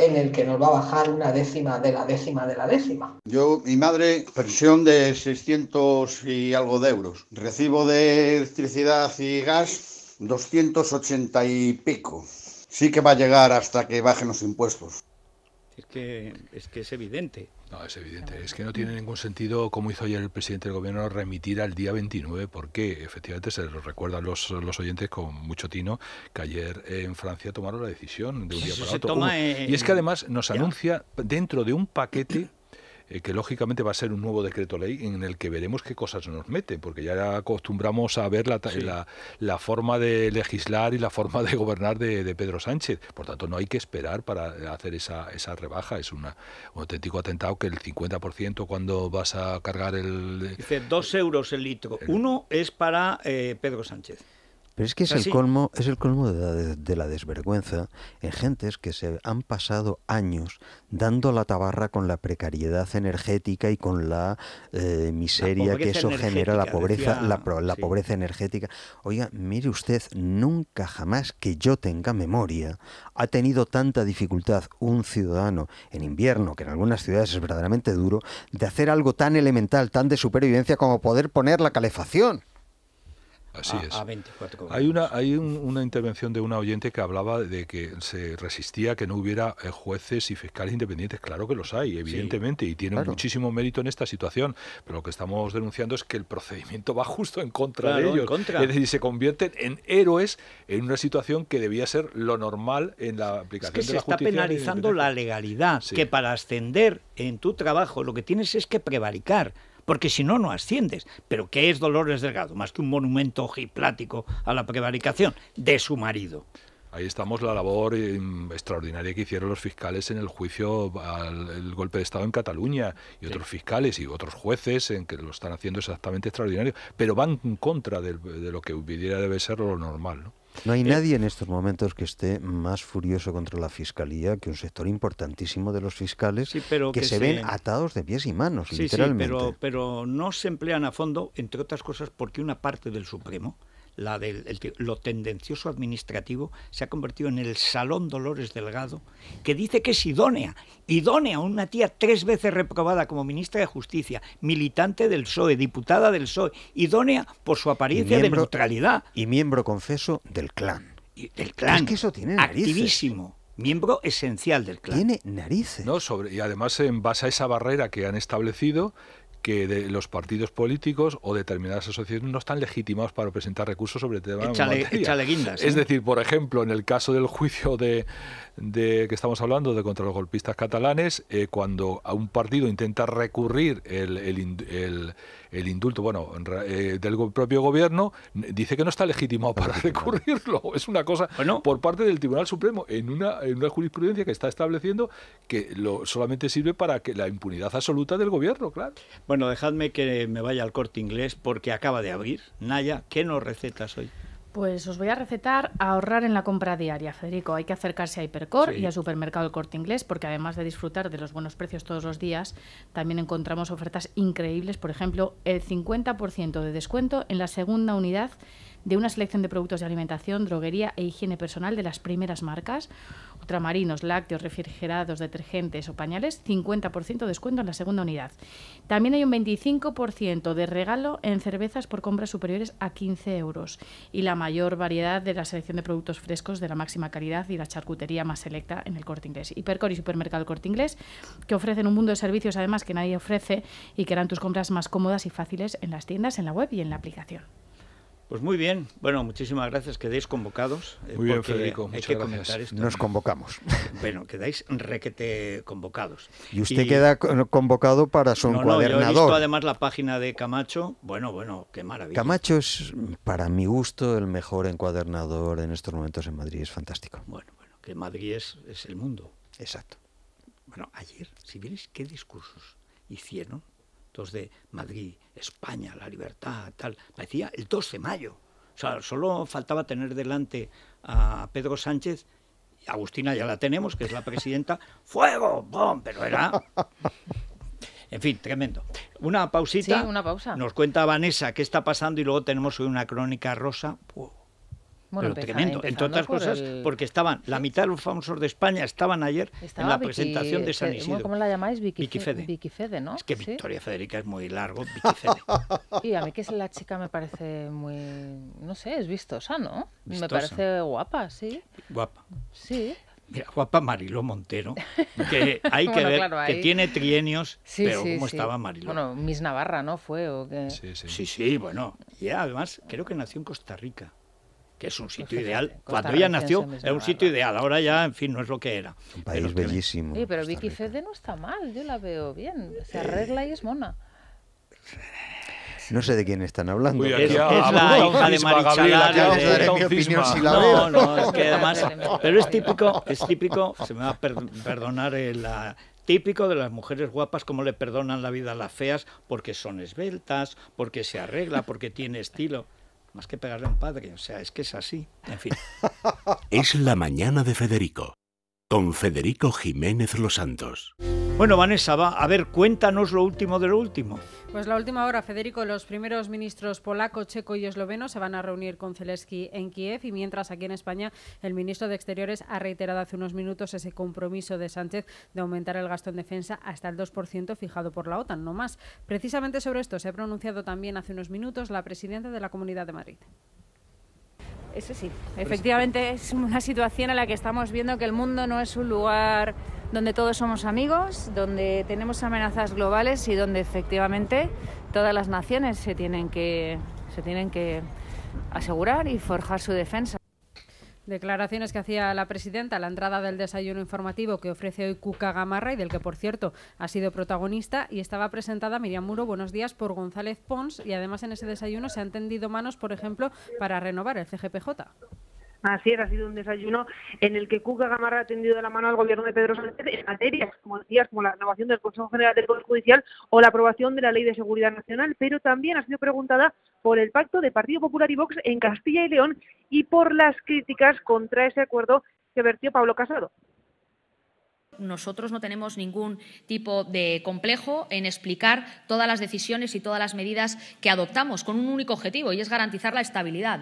en el que nos va a bajar una décima de la décima de la décima. Yo, mi madre, pensión de 600 y algo de euros. Recibo de electricidad y gas 280 y pico. Sí que va a llegar hasta que bajen los impuestos. Es que es, que es evidente. No, es evidente. Es que no tiene ningún sentido, como hizo ayer el presidente del gobierno, remitir al día 29, porque efectivamente se lo recuerdan los, oyentes con mucho tino que ayer en Francia tomaron la decisión de un día para otro. y es que además nos anuncia dentro de un paquete eh, que lógicamente va a ser un nuevo decreto ley en el que veremos qué cosas nos mete, porque ya acostumbramos a ver la, la, forma de legislar y la forma de gobernar de, Pedro Sánchez. Por tanto, no hay que esperar para hacer esa, esa rebaja. Es un auténtico atentado que el 50% cuando vas a cargar el... Dice, dos euros el litro. Uno es para eh, Pedro Sánchez. Pero es que es, el, colmo, es el colmo de la, desvergüenza en gentes que se han pasado años dando la tabarra con la precariedad energética y con la eh, miseria que eso genera, la pobreza, la, pobreza energética. Oiga, mire usted, nunca jamás que yo tenga memoria ha tenido tanta dificultad un ciudadano en invierno, que en algunas ciudades es verdaderamente duro, de hacer algo tan elemental, tan de supervivencia como poder poner la calefacción. Así es. hay una, hay intervención de una oyente que hablaba de que se resistía que no hubiera eh, jueces y fiscales independientes. Claro que los hay, evidentemente, y tienen muchísimo mérito en esta situación. Pero lo que estamos denunciando es que el procedimiento va justo en contra de ellos. Contra. se convierten en héroes en una situación que debía ser lo normal en la aplicación es que se está penalizando la legalidad, que para ascender en tu trabajo lo que tienes es que prevaricar porque si no, no asciendes. Pero ¿qué es Dolores Delgado? Más que un monumento ojiplático a la prevaricación de su marido. Ahí estamos la labor extraordinaria que hicieron los fiscales en el juicio al golpe de Estado en Cataluña y otros fiscales y otros jueces en que lo están haciendo exactamente extraordinario, pero van en contra de, lo que hubiera debe ser lo normal. ¿no? No hay eh, nadie en estos momentos que esté más furioso contra la fiscalía que un sector importantísimo de los fiscales que, se, ven atados de pies y manos, literalmente. Sí, pero, pero no se emplean a fondo, entre otras cosas, porque una parte del Supremo la del, lo tendencioso administrativo, se ha convertido en el Salón Dolores Delgado, que dice que es idónea, idónea, una tía tres veces reprobada como ministra de Justicia, militante del PSOE, diputada del PSOE, idónea por su apariencia de neutralidad. Y miembro, confeso, del clan. Y, clan. Es que eso tiene Activísimo miembro esencial del clan. Tiene narices. No, sobre, y además en base a esa barrera que han establecido, que de los partidos políticos o determinadas asociaciones no están legitimados para presentar recursos sobre temas échale, guindas, Es ¿eh? decir, por ejemplo, en el caso del juicio de, de que estamos hablando de contra los golpistas catalanes, eh, cuando a un partido intenta recurrir el, el, el el indulto, bueno, eh, del propio gobierno, dice que no está legitimado para recurrirlo. Es una cosa por parte del Tribunal Supremo, en una, en una jurisprudencia que está estableciendo que lo, solamente sirve para que la impunidad absoluta del gobierno, claro. Bueno, dejadme que me vaya al corte inglés porque acaba de abrir. Naya, ¿qué nos recetas hoy? Pues os voy a recetar ahorrar en la compra diaria, Federico. Hay que acercarse a Hipercor y al supermercado El Corte Inglés porque además de disfrutar de los buenos precios todos los días, también encontramos ofertas increíbles. Por ejemplo, el 50% de descuento en la segunda unidad de una selección de productos de alimentación, droguería e higiene personal de las primeras marcas, ultramarinos, lácteos, refrigerados, detergentes o pañales, 50% de descuento en la segunda unidad. También hay un 25% de regalo en cervezas por compras superiores a 15 euros y la mayor variedad de la selección de productos frescos de la máxima calidad y la charcutería más selecta en el Corte Inglés. Hipercor y Supermercado Corte Inglés, que ofrecen un mundo de servicios además que nadie ofrece y que harán tus compras más cómodas y fáciles en las tiendas, en la web y en la aplicación. Pues muy bien, bueno, muchísimas gracias, Quedéis convocados. Eh, Federico, que Comentar Nos convocamos. Bueno, quedáis requete convocados. Y usted queda convocado para su encuadernador. No, visto además la página de Camacho, bueno, bueno, qué maravilla. Camacho es, para mi gusto, el mejor encuadernador en estos momentos en Madrid, es fantástico. Bueno, bueno, que Madrid es, el mundo. Exacto. Bueno, ayer, si es qué discursos hicieron de Madrid, España, la libertad, tal. Parecía el 12 de mayo. O sea, solo faltaba tener delante a Pedro Sánchez. Agustina ya la tenemos, que es la presidenta. ¡Fuego! ¡Bom! Pero era en fin, tremendo. Una pausita. Sí, una pausa. Nos cuenta Vanessa qué está pasando y luego tenemos hoy una crónica rosa. Bueno, pero entre otras cosas, porque estaban, la mitad de los famosos de España estaban ayer en la presentación de San Isidro. ¿Cómo la llamáis? Vicky, Fede. ¿no? Es que Victoria Federica es muy largo, Vicky Y a mí que es la chica me parece muy, no sé, es vistosa, ¿no? Me parece guapa, sí. Guapa. Sí. Mira, guapa Mariló Montero, que hay que ver que tiene trienios, pero cómo estaba Mariló. Bueno, Miss Navarra, ¿no? Fue o Sí, sí. Sí, bueno. Y además creo que nació en Costa Rica que es un pues sitio ideal. Cuando ella nació era un sitio ideal, ahora ya, en fin, no es lo que era. Un país bellísimo. Sí, pero Vicky Fede no está mal, yo la veo bien, se eh. arregla y es mona. No sé de quién están hablando. es, la hija de Marichalar. No, no, es que además... Pero es típico, es típico, se me va a perdonar el eh, típico de las mujeres guapas, cómo le perdonan la vida a las feas porque son esbeltas, porque se arregla, porque tiene estilo más que pegarle a un padre, o sea, es que es así, en fin. es la mañana de Federico con Federico Jiménez Los Santos. Bueno, Vanessa, va, a ver, cuéntanos lo último de lo último. Pues la última hora, Federico, los primeros ministros polaco, checo y esloveno se van a reunir con Zelensky en Kiev y mientras aquí en España el ministro de Exteriores ha reiterado hace unos minutos ese compromiso de Sánchez de aumentar el gasto en defensa hasta el 2% fijado por la OTAN, no más. Precisamente sobre esto se ha pronunciado también hace unos minutos la presidenta de la Comunidad de Madrid. Eso sí, efectivamente es una situación en la que estamos viendo que el mundo no es un lugar donde todos somos amigos, donde tenemos amenazas globales y donde efectivamente todas las naciones se tienen que, se tienen que asegurar y forjar su defensa. Declaraciones que hacía la presidenta a la entrada del desayuno informativo que ofrece hoy Cuca Gamarra y del que, por cierto, ha sido protagonista y estaba presentada Miriam Muro, buenos días, por González Pons y además en ese desayuno se han tendido manos, por ejemplo, para renovar el CGPJ. Así es, ha sido un desayuno en el que Cuca Gamarra ha tendido la mano al gobierno de Pedro Sánchez en materias, como decías, como la renovación del Consejo General del Poder Judicial o la aprobación de la Ley de Seguridad Nacional, pero también ha sido preguntada por el pacto de Partido Popular y Vox en Castilla y León y por las críticas contra ese acuerdo que vertió Pablo Casado nosotros no tenemos ningún tipo de complejo en explicar todas las decisiones y todas las medidas que adoptamos con un único objetivo y es garantizar la estabilidad.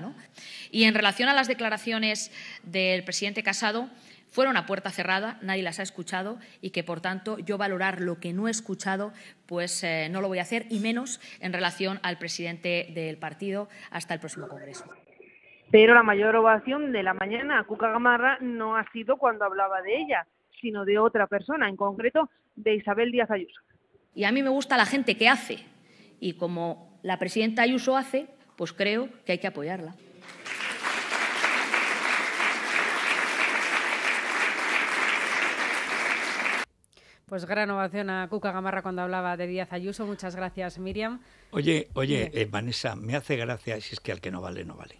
Y en relación a las declaraciones del presidente Casado, fueron una puerta cerrada, nadie las ha escuchado y que, por tanto, yo valorar lo que no he escuchado, pues eh, no lo voy a hacer, y menos en relación al presidente del partido hasta el próximo Congreso. Pero la mayor ovación de la mañana a Cuca Gamarra no ha sido cuando hablaba de ella, sino de otra persona, en concreto de Isabel Díaz Ayuso. Y a mí me gusta la gente que hace, y como la presidenta Ayuso hace, pues creo que hay que apoyarla. Pues gran ovación a Cuca Gamarra cuando hablaba de Díaz Ayuso. Muchas gracias, Miriam. Oye, oye, eh, Vanessa, me hace gracia, si es que al que no vale, no vale.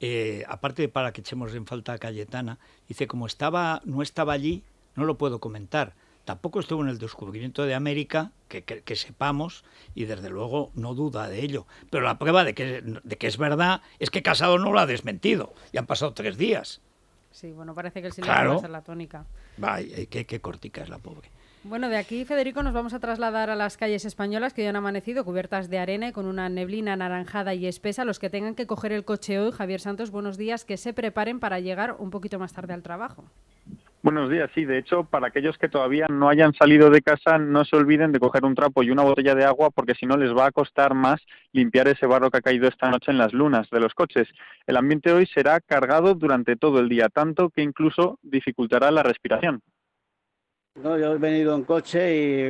Eh, aparte, para que echemos en falta a Cayetana, dice, como estaba, no estaba allí, no lo puedo comentar. Tampoco estuvo en el descubrimiento de América, que, sepamos, y desde luego no duda de ello. Pero la prueba de que, de que es verdad es que Casado no lo ha desmentido. y han pasado tres días. Sí, bueno, parece que el silencio va a ser la tónica. Vaya, qué cortica es la pobre. Bueno, de aquí, Federico, nos vamos a trasladar a las calles españolas que ya han amanecido cubiertas de arena y con una neblina anaranjada y espesa. Los que tengan que coger el coche hoy, Javier Santos, buenos días, que se preparen para llegar un poquito más tarde al trabajo. Buenos días, sí. De hecho, para aquellos que todavía no hayan salido de casa, no se olviden de coger un trapo y una botella de agua porque si no les va a costar más limpiar ese barro que ha caído esta noche en las lunas de los coches. El ambiente hoy será cargado durante todo el día, tanto que incluso dificultará la respiración yo he venido en coche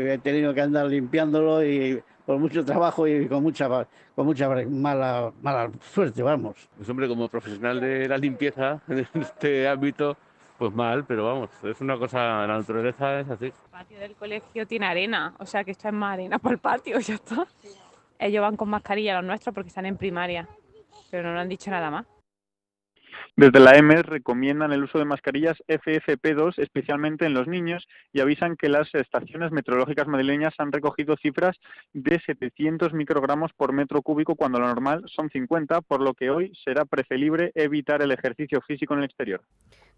y he tenido que andar limpiándolo y con mucho trabajo y con mucha con mucha mala mala suerte, vamos. Un pues hombre, como profesional de la limpieza en este ámbito, pues mal, pero vamos, es una cosa, la naturaleza es así. El patio del colegio tiene arena, o sea que está en más arena para el patio, ya está. Ellos van con mascarilla los nuestros porque están en primaria, pero no lo han dicho nada más. Desde la EMS e recomiendan el uso de mascarillas FFP2, especialmente en los niños, y avisan que las estaciones meteorológicas madrileñas han recogido cifras de 700 microgramos por metro cúbico cuando lo normal son 50, por lo que hoy será preferible evitar el ejercicio físico en el exterior.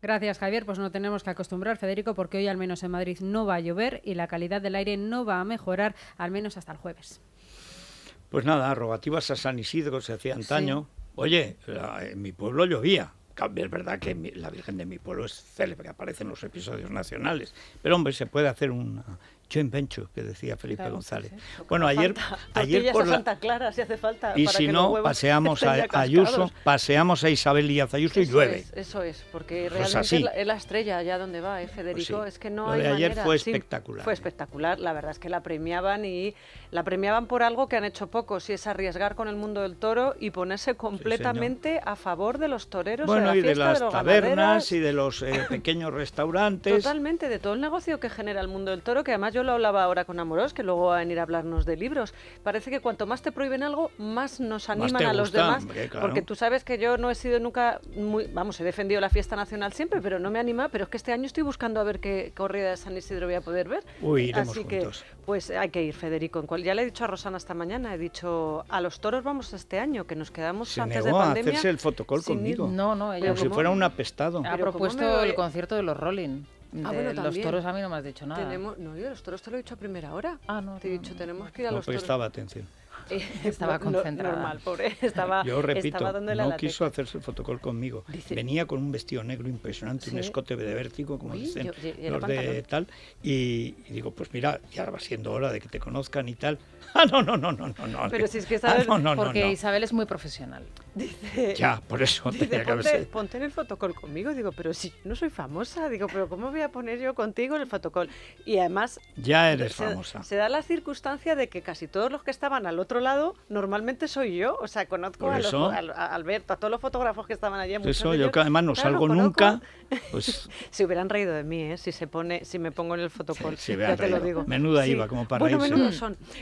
Gracias, Javier. Pues no tenemos que acostumbrar, Federico, porque hoy al menos en Madrid no va a llover y la calidad del aire no va a mejorar, al menos hasta el jueves. Pues nada, arrogativas a San Isidro se hacía antaño. Oye, en mi pueblo llovía. Es verdad que la Virgen de mi pueblo es célebre, aparece en los episodios nacionales, pero hombre, se puede hacer un... joint venture que decía Felipe González. Bueno, ayer, ayer por hace falta. Y si no, paseamos a Ayuso, paseamos a Isabel Díaz Ayuso y llueve. eso es, porque pues realmente es, la, estrella allá donde va, eh, pues Federico. Es que no hay de ayer fue espectacular. fue espectacular, la verdad es que la premiaban y la premiaban por algo que han hecho pocos y es arriesgar con el mundo del toro y ponerse completamente a favor de los toreros. Bueno, y de las tabernas y de los eh, pequeños restaurantes. Totalmente, de todo el negocio que genera el mundo del toro, que además yo lo hablaba ahora con Amorós, que luego va a venir a hablarnos de libros. Parece que cuanto más te prohíben algo, más nos animan a los demás. Porque tú sabes que yo no he sido nunca muy, vamos, he defendido la fiesta nacional siempre, pero no me anima, pero es que este año estoy buscando a ver qué corrida de San Isidro voy a poder ver. Así que pues hay que ir, Federico, en cualquier pues ya le he dicho a Rosana esta mañana, he dicho, a los toros vamos este año, que nos quedamos Se antes de pandemia. a hacerse el fotocall conmigo. No, no, ella como, si fuera un apestado. Ha propuesto el concierto de los Rolling. Ah, de los toros a mí no me has dicho nada. no, yo los toros te lo he dicho a primera hora. Ah, no. Te he dicho, tenemos que ir a los toros. estaba atención. Eh, estaba concentrada. mal, pobre. Estaba, Yo repito, no quiso hacerse el fotocol conmigo. Venía con un vestido negro impresionante, un escote de vértigo, como dicen tal. Y, digo, pues mira, ya va siendo hora de que te conozcan y tal. Ah, no, no, no, no, no. Pero si es que sabes, ah, porque Isabel es muy profesional. Dice, ya, por eso tenía ponte, ponte, en el fotocol conmigo. Digo, pero si no soy famosa, digo, pero ¿cómo voy a poner yo contigo en el fotocol Y además. Ya eres famosa. Se da la circunstancia de que casi todos los que estaban al otro lado normalmente soy yo. O sea, conozco a, Alberto, a todos los fotógrafos que estaban allí. Eso, yo que además no salgo nunca. Pues... se hubieran reído de mí, ¿eh? Si, se pone, si me pongo en el fotocall. ya te lo digo. Menuda iba, como para bueno,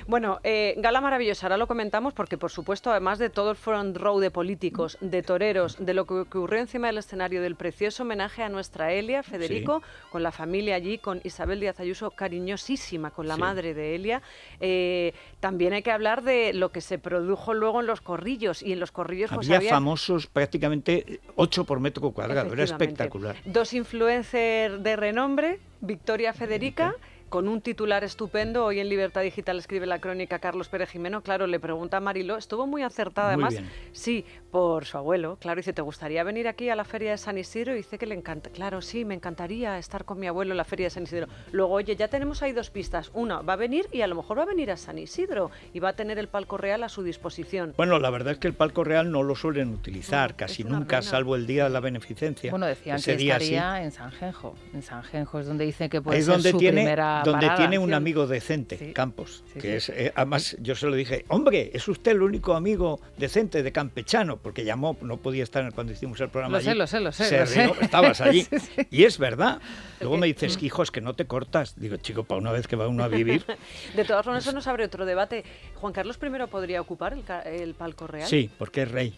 Bueno, eh, Gala Maravillosa, ahora lo comentamos porque, por supuesto, además de todo el front row de política, de toreros, de lo que ocurrió encima del escenario, del precioso homenaje a nuestra Elia, Federico, con la familia allí, con Isabel Díaz Ayuso, cariñosísima con la madre de Elia. Eh, también hay que hablar de lo que se produjo luego en los corrillos, y en los corrillos pues, Había famosos prácticamente ocho por metro cuadrado, era espectacular. Dos influencers de renombre, Victoria Federica con un titular estupendo. Hoy en Libertad Digital escribe la crónica Carlos Pérez Jimeno. Claro, le pregunta a Marilo, estuvo muy acertada además. Sí, por su abuelo. Claro, dice, ¿te gustaría venir aquí a la Feria de San Isidro? Y dice que le encanta. Claro, sí, me encantaría estar con mi abuelo en la Feria de San Isidro. Luego, oye, ya tenemos ahí dos pistas. Una, va a venir y a lo mejor va a venir a San Isidro y va a tener el palco real a su disposición. Bueno, la verdad es que el palco real no lo suelen utilizar mm, casi nunca, salvo el día de la beneficencia. Bueno, decían que estaría en en Genjo, En San Genjo es donde dice que puede ser su primera donde tiene un amigo decente, Campos, que es, eh, además yo se lo dije, hombre, es usted el único amigo decente de Campechano, porque llamó, no podía estar cuando hicimos el programa. Lo allí, sé, lo sé, lo sé. lo sé. estabas allí. Y es verdad. Luego me dices, mm. hijos, que no te cortas. Digo, chico, para una vez que va uno a vivir. de todas formas, eso nos abre otro debate. Juan Carlos I podría ocupar el, el palco real. Sí, porque es rey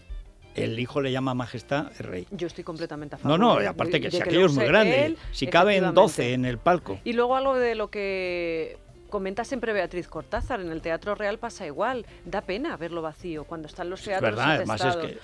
el hijo le llama majestad el rey. Yo estoy completamente a favor. No, no, aparte que si aquello es muy grande, si si caben 12 en el palco. Y luego algo de lo que comenta siempre Beatriz Cortázar, en el Teatro Real pasa igual, da pena verlo vacío cuando están los teatros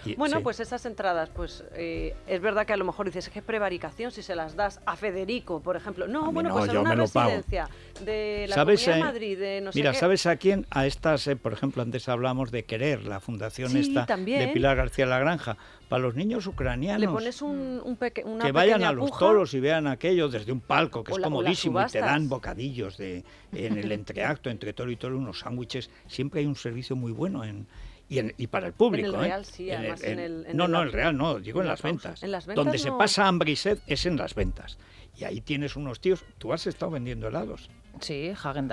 es Bueno, pues esas entradas, pues eh, es verdad que a lo mejor dices que es prevaricación si se las das a Federico, por ejemplo. No, bueno, pues en una residencia de la eh? Madrid, de no Mira, sé qué. ¿sabes a quién? A estas, eh, por ejemplo, antes hablamos de Querer, la fundación esta de Pilar García la Granja para los niños ucranianos. Le Que vayan a los toros y vean aquello desde un palco, que es comodísimo, y te dan bocadillos de, en el entreacto, entre toro y toro, unos sándwiches. Siempre hay un servicio muy bueno en, y, para el público. En el ¿eh? Real, sí, el, en, No, no, el Real no, digo en las ventas. Donde se pasa hambre y sed es en las ventas. Y ahí tienes unos tíos, tú has estado vendiendo helados. Sí, Hagen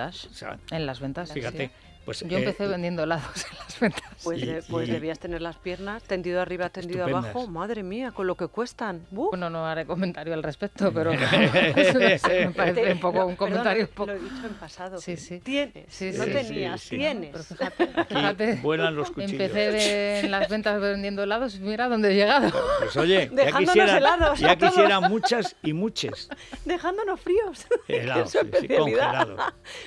en las ventas. Fíjate, pues, Yo eh, empecé vendiendo helados en las ventas. Pues, eh, pues debías tener las piernas tendido arriba, tendido abajo. Madre mía, con lo que cuestan. Bueno, no haré comentario al respecto, pero me parece un poco un comentario. poco... Lo he dicho en pasado. Sí, sí. Tienes. no tenías, tienes. fíjate, vuelan los cuchillos. Empecé en las ventas vendiendo helados y mira dónde he llegado. Pues oye, ya quisieran, helados ya quisieran muchas y muchas. Dejándonos fríos. Helados, congelados.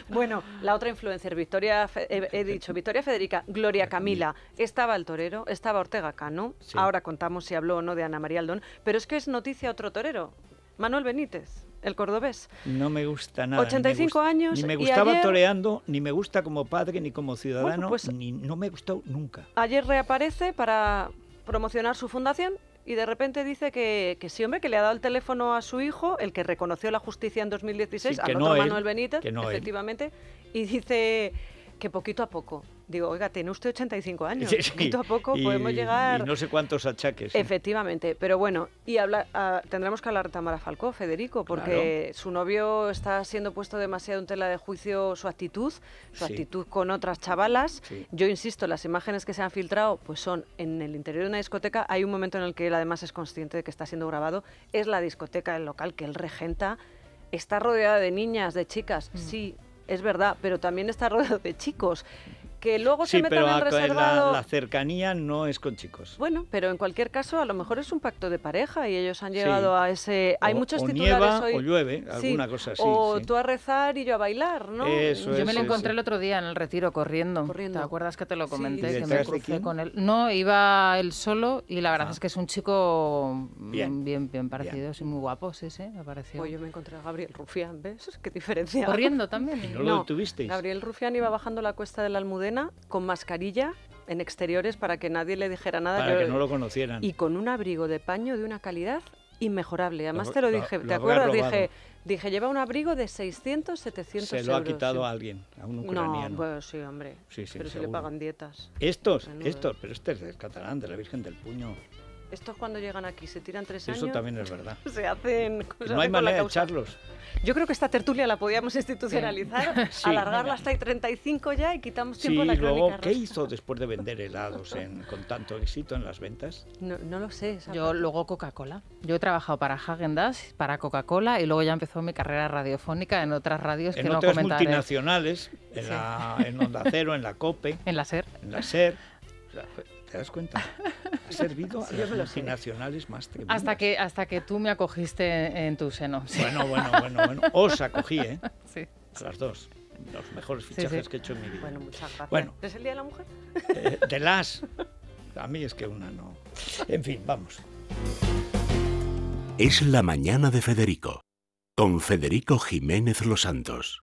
Bueno, la otra influencer, Victoria he, dicho Victoria Federica, Gloria Camila, estaba el torero, estaba Ortega Cano, ahora contamos si habló o no de Ana María Aldón, pero es que es noticia otro torero, Manuel Benítez. El cordobés. No me gusta nada. 85 años. Ni me gustaba toreando, ni me gusta como padre, ni como ciudadano, pues ni, no me gustó nunca. Ayer reaparece para promocionar su fundación y de repente dice que, sí, hombre, que le ha dado el teléfono a su hijo, el que reconoció la justicia en 2016, a al otro Manuel Benítez, efectivamente, y dice que poquito a poco. Digo, oiga, tiene usted 85 años, poquito a poco podemos llegar... no sé cuántos achaques. ¿eh? Efectivamente, pero bueno, y habla, ah, tendremos que hablar de Tamara Falcó, Federico, porque su novio está siendo puesto demasiado en tela de juicio su actitud, su actitud con otras chavalas. Yo insisto, las imágenes que se han filtrado pues son en el interior de una discoteca, hay un momento en el que él además es consciente de que está siendo grabado, es la discoteca, el local que él regenta, está rodeada de niñas, de chicas, mm. sí, es verdad, pero también está rodeado de chicos que luego sí, se meten pero rezar la, cercanía no es con chicos. Bueno, pero en cualquier caso, a lo mejor es un pacto de pareja y ellos han llegado a ese. Hay muchos titulares nieva, O llueve, alguna cosa así. O tú a rezar y yo a bailar, ¿no? yo me lo encontré el otro día en el retiro corriendo. corriendo. ¿Te acuerdas que te lo comenté? que me crucé con él. No, iba él solo y la verdad ah. es que es un chico bien, bien, parecido, es muy guapo, sí, sí, me pareció. Pues yo me encontré a Gabriel Rufián, ¿ves? ¿Qué diferencia? Corriendo también. no, lo tuviste. Gabriel Rufián iba bajando la cuesta del Almudena con mascarilla en exteriores para que nadie le dijera nada. Para que no lo conocieran. Y con un abrigo de paño de una calidad inmejorable. Además te lo dije, ¿te acuerdas? Dije, dije, lleva un abrigo de 600, 700 euros. Se lo ha quitado a alguien, a un ucraniano. No, pues sí, hombre. pero se le pagan dietas. Estos, estos, pero este es del catalán, de la Virgen del Puño. Estos cuando llegan aquí se tiran tres años. Eso también es verdad. Se hacen cosas. No hay manera de echarlos. Yo creo que esta tertulia la podíamos institucionalizar, alargarla hasta el 35 ya y quitamos tiempo sí, la luego, ¿Qué hizo después de vender helados con tanto éxito en las ventas? No, lo sé. Yo luego Coca-Cola. Yo he trabajado para Hagen Dazs, para Coca-Cola y luego ya empezó mi carrera radiofónica en otras radios que otras no comentaré. en, la, en Onda Cero, en la COPE. En la SER. En la SER. ¿Te das cuenta? Ha servido a los nacionales más tributarias. Hasta que, hasta que tú me acogiste en tu seno. Bueno, bueno, bueno, bueno. Os acogí, ¿eh? Sí. las dos los mejores fichajes que he hecho en mi vida. Bueno, muchas gracias. Bueno, ¿Es el Día de la Mujer? Eh, de las. A mí es que una no. En fin, vamos. Es la mañana de Federico, con Federico Jiménez Los Santos.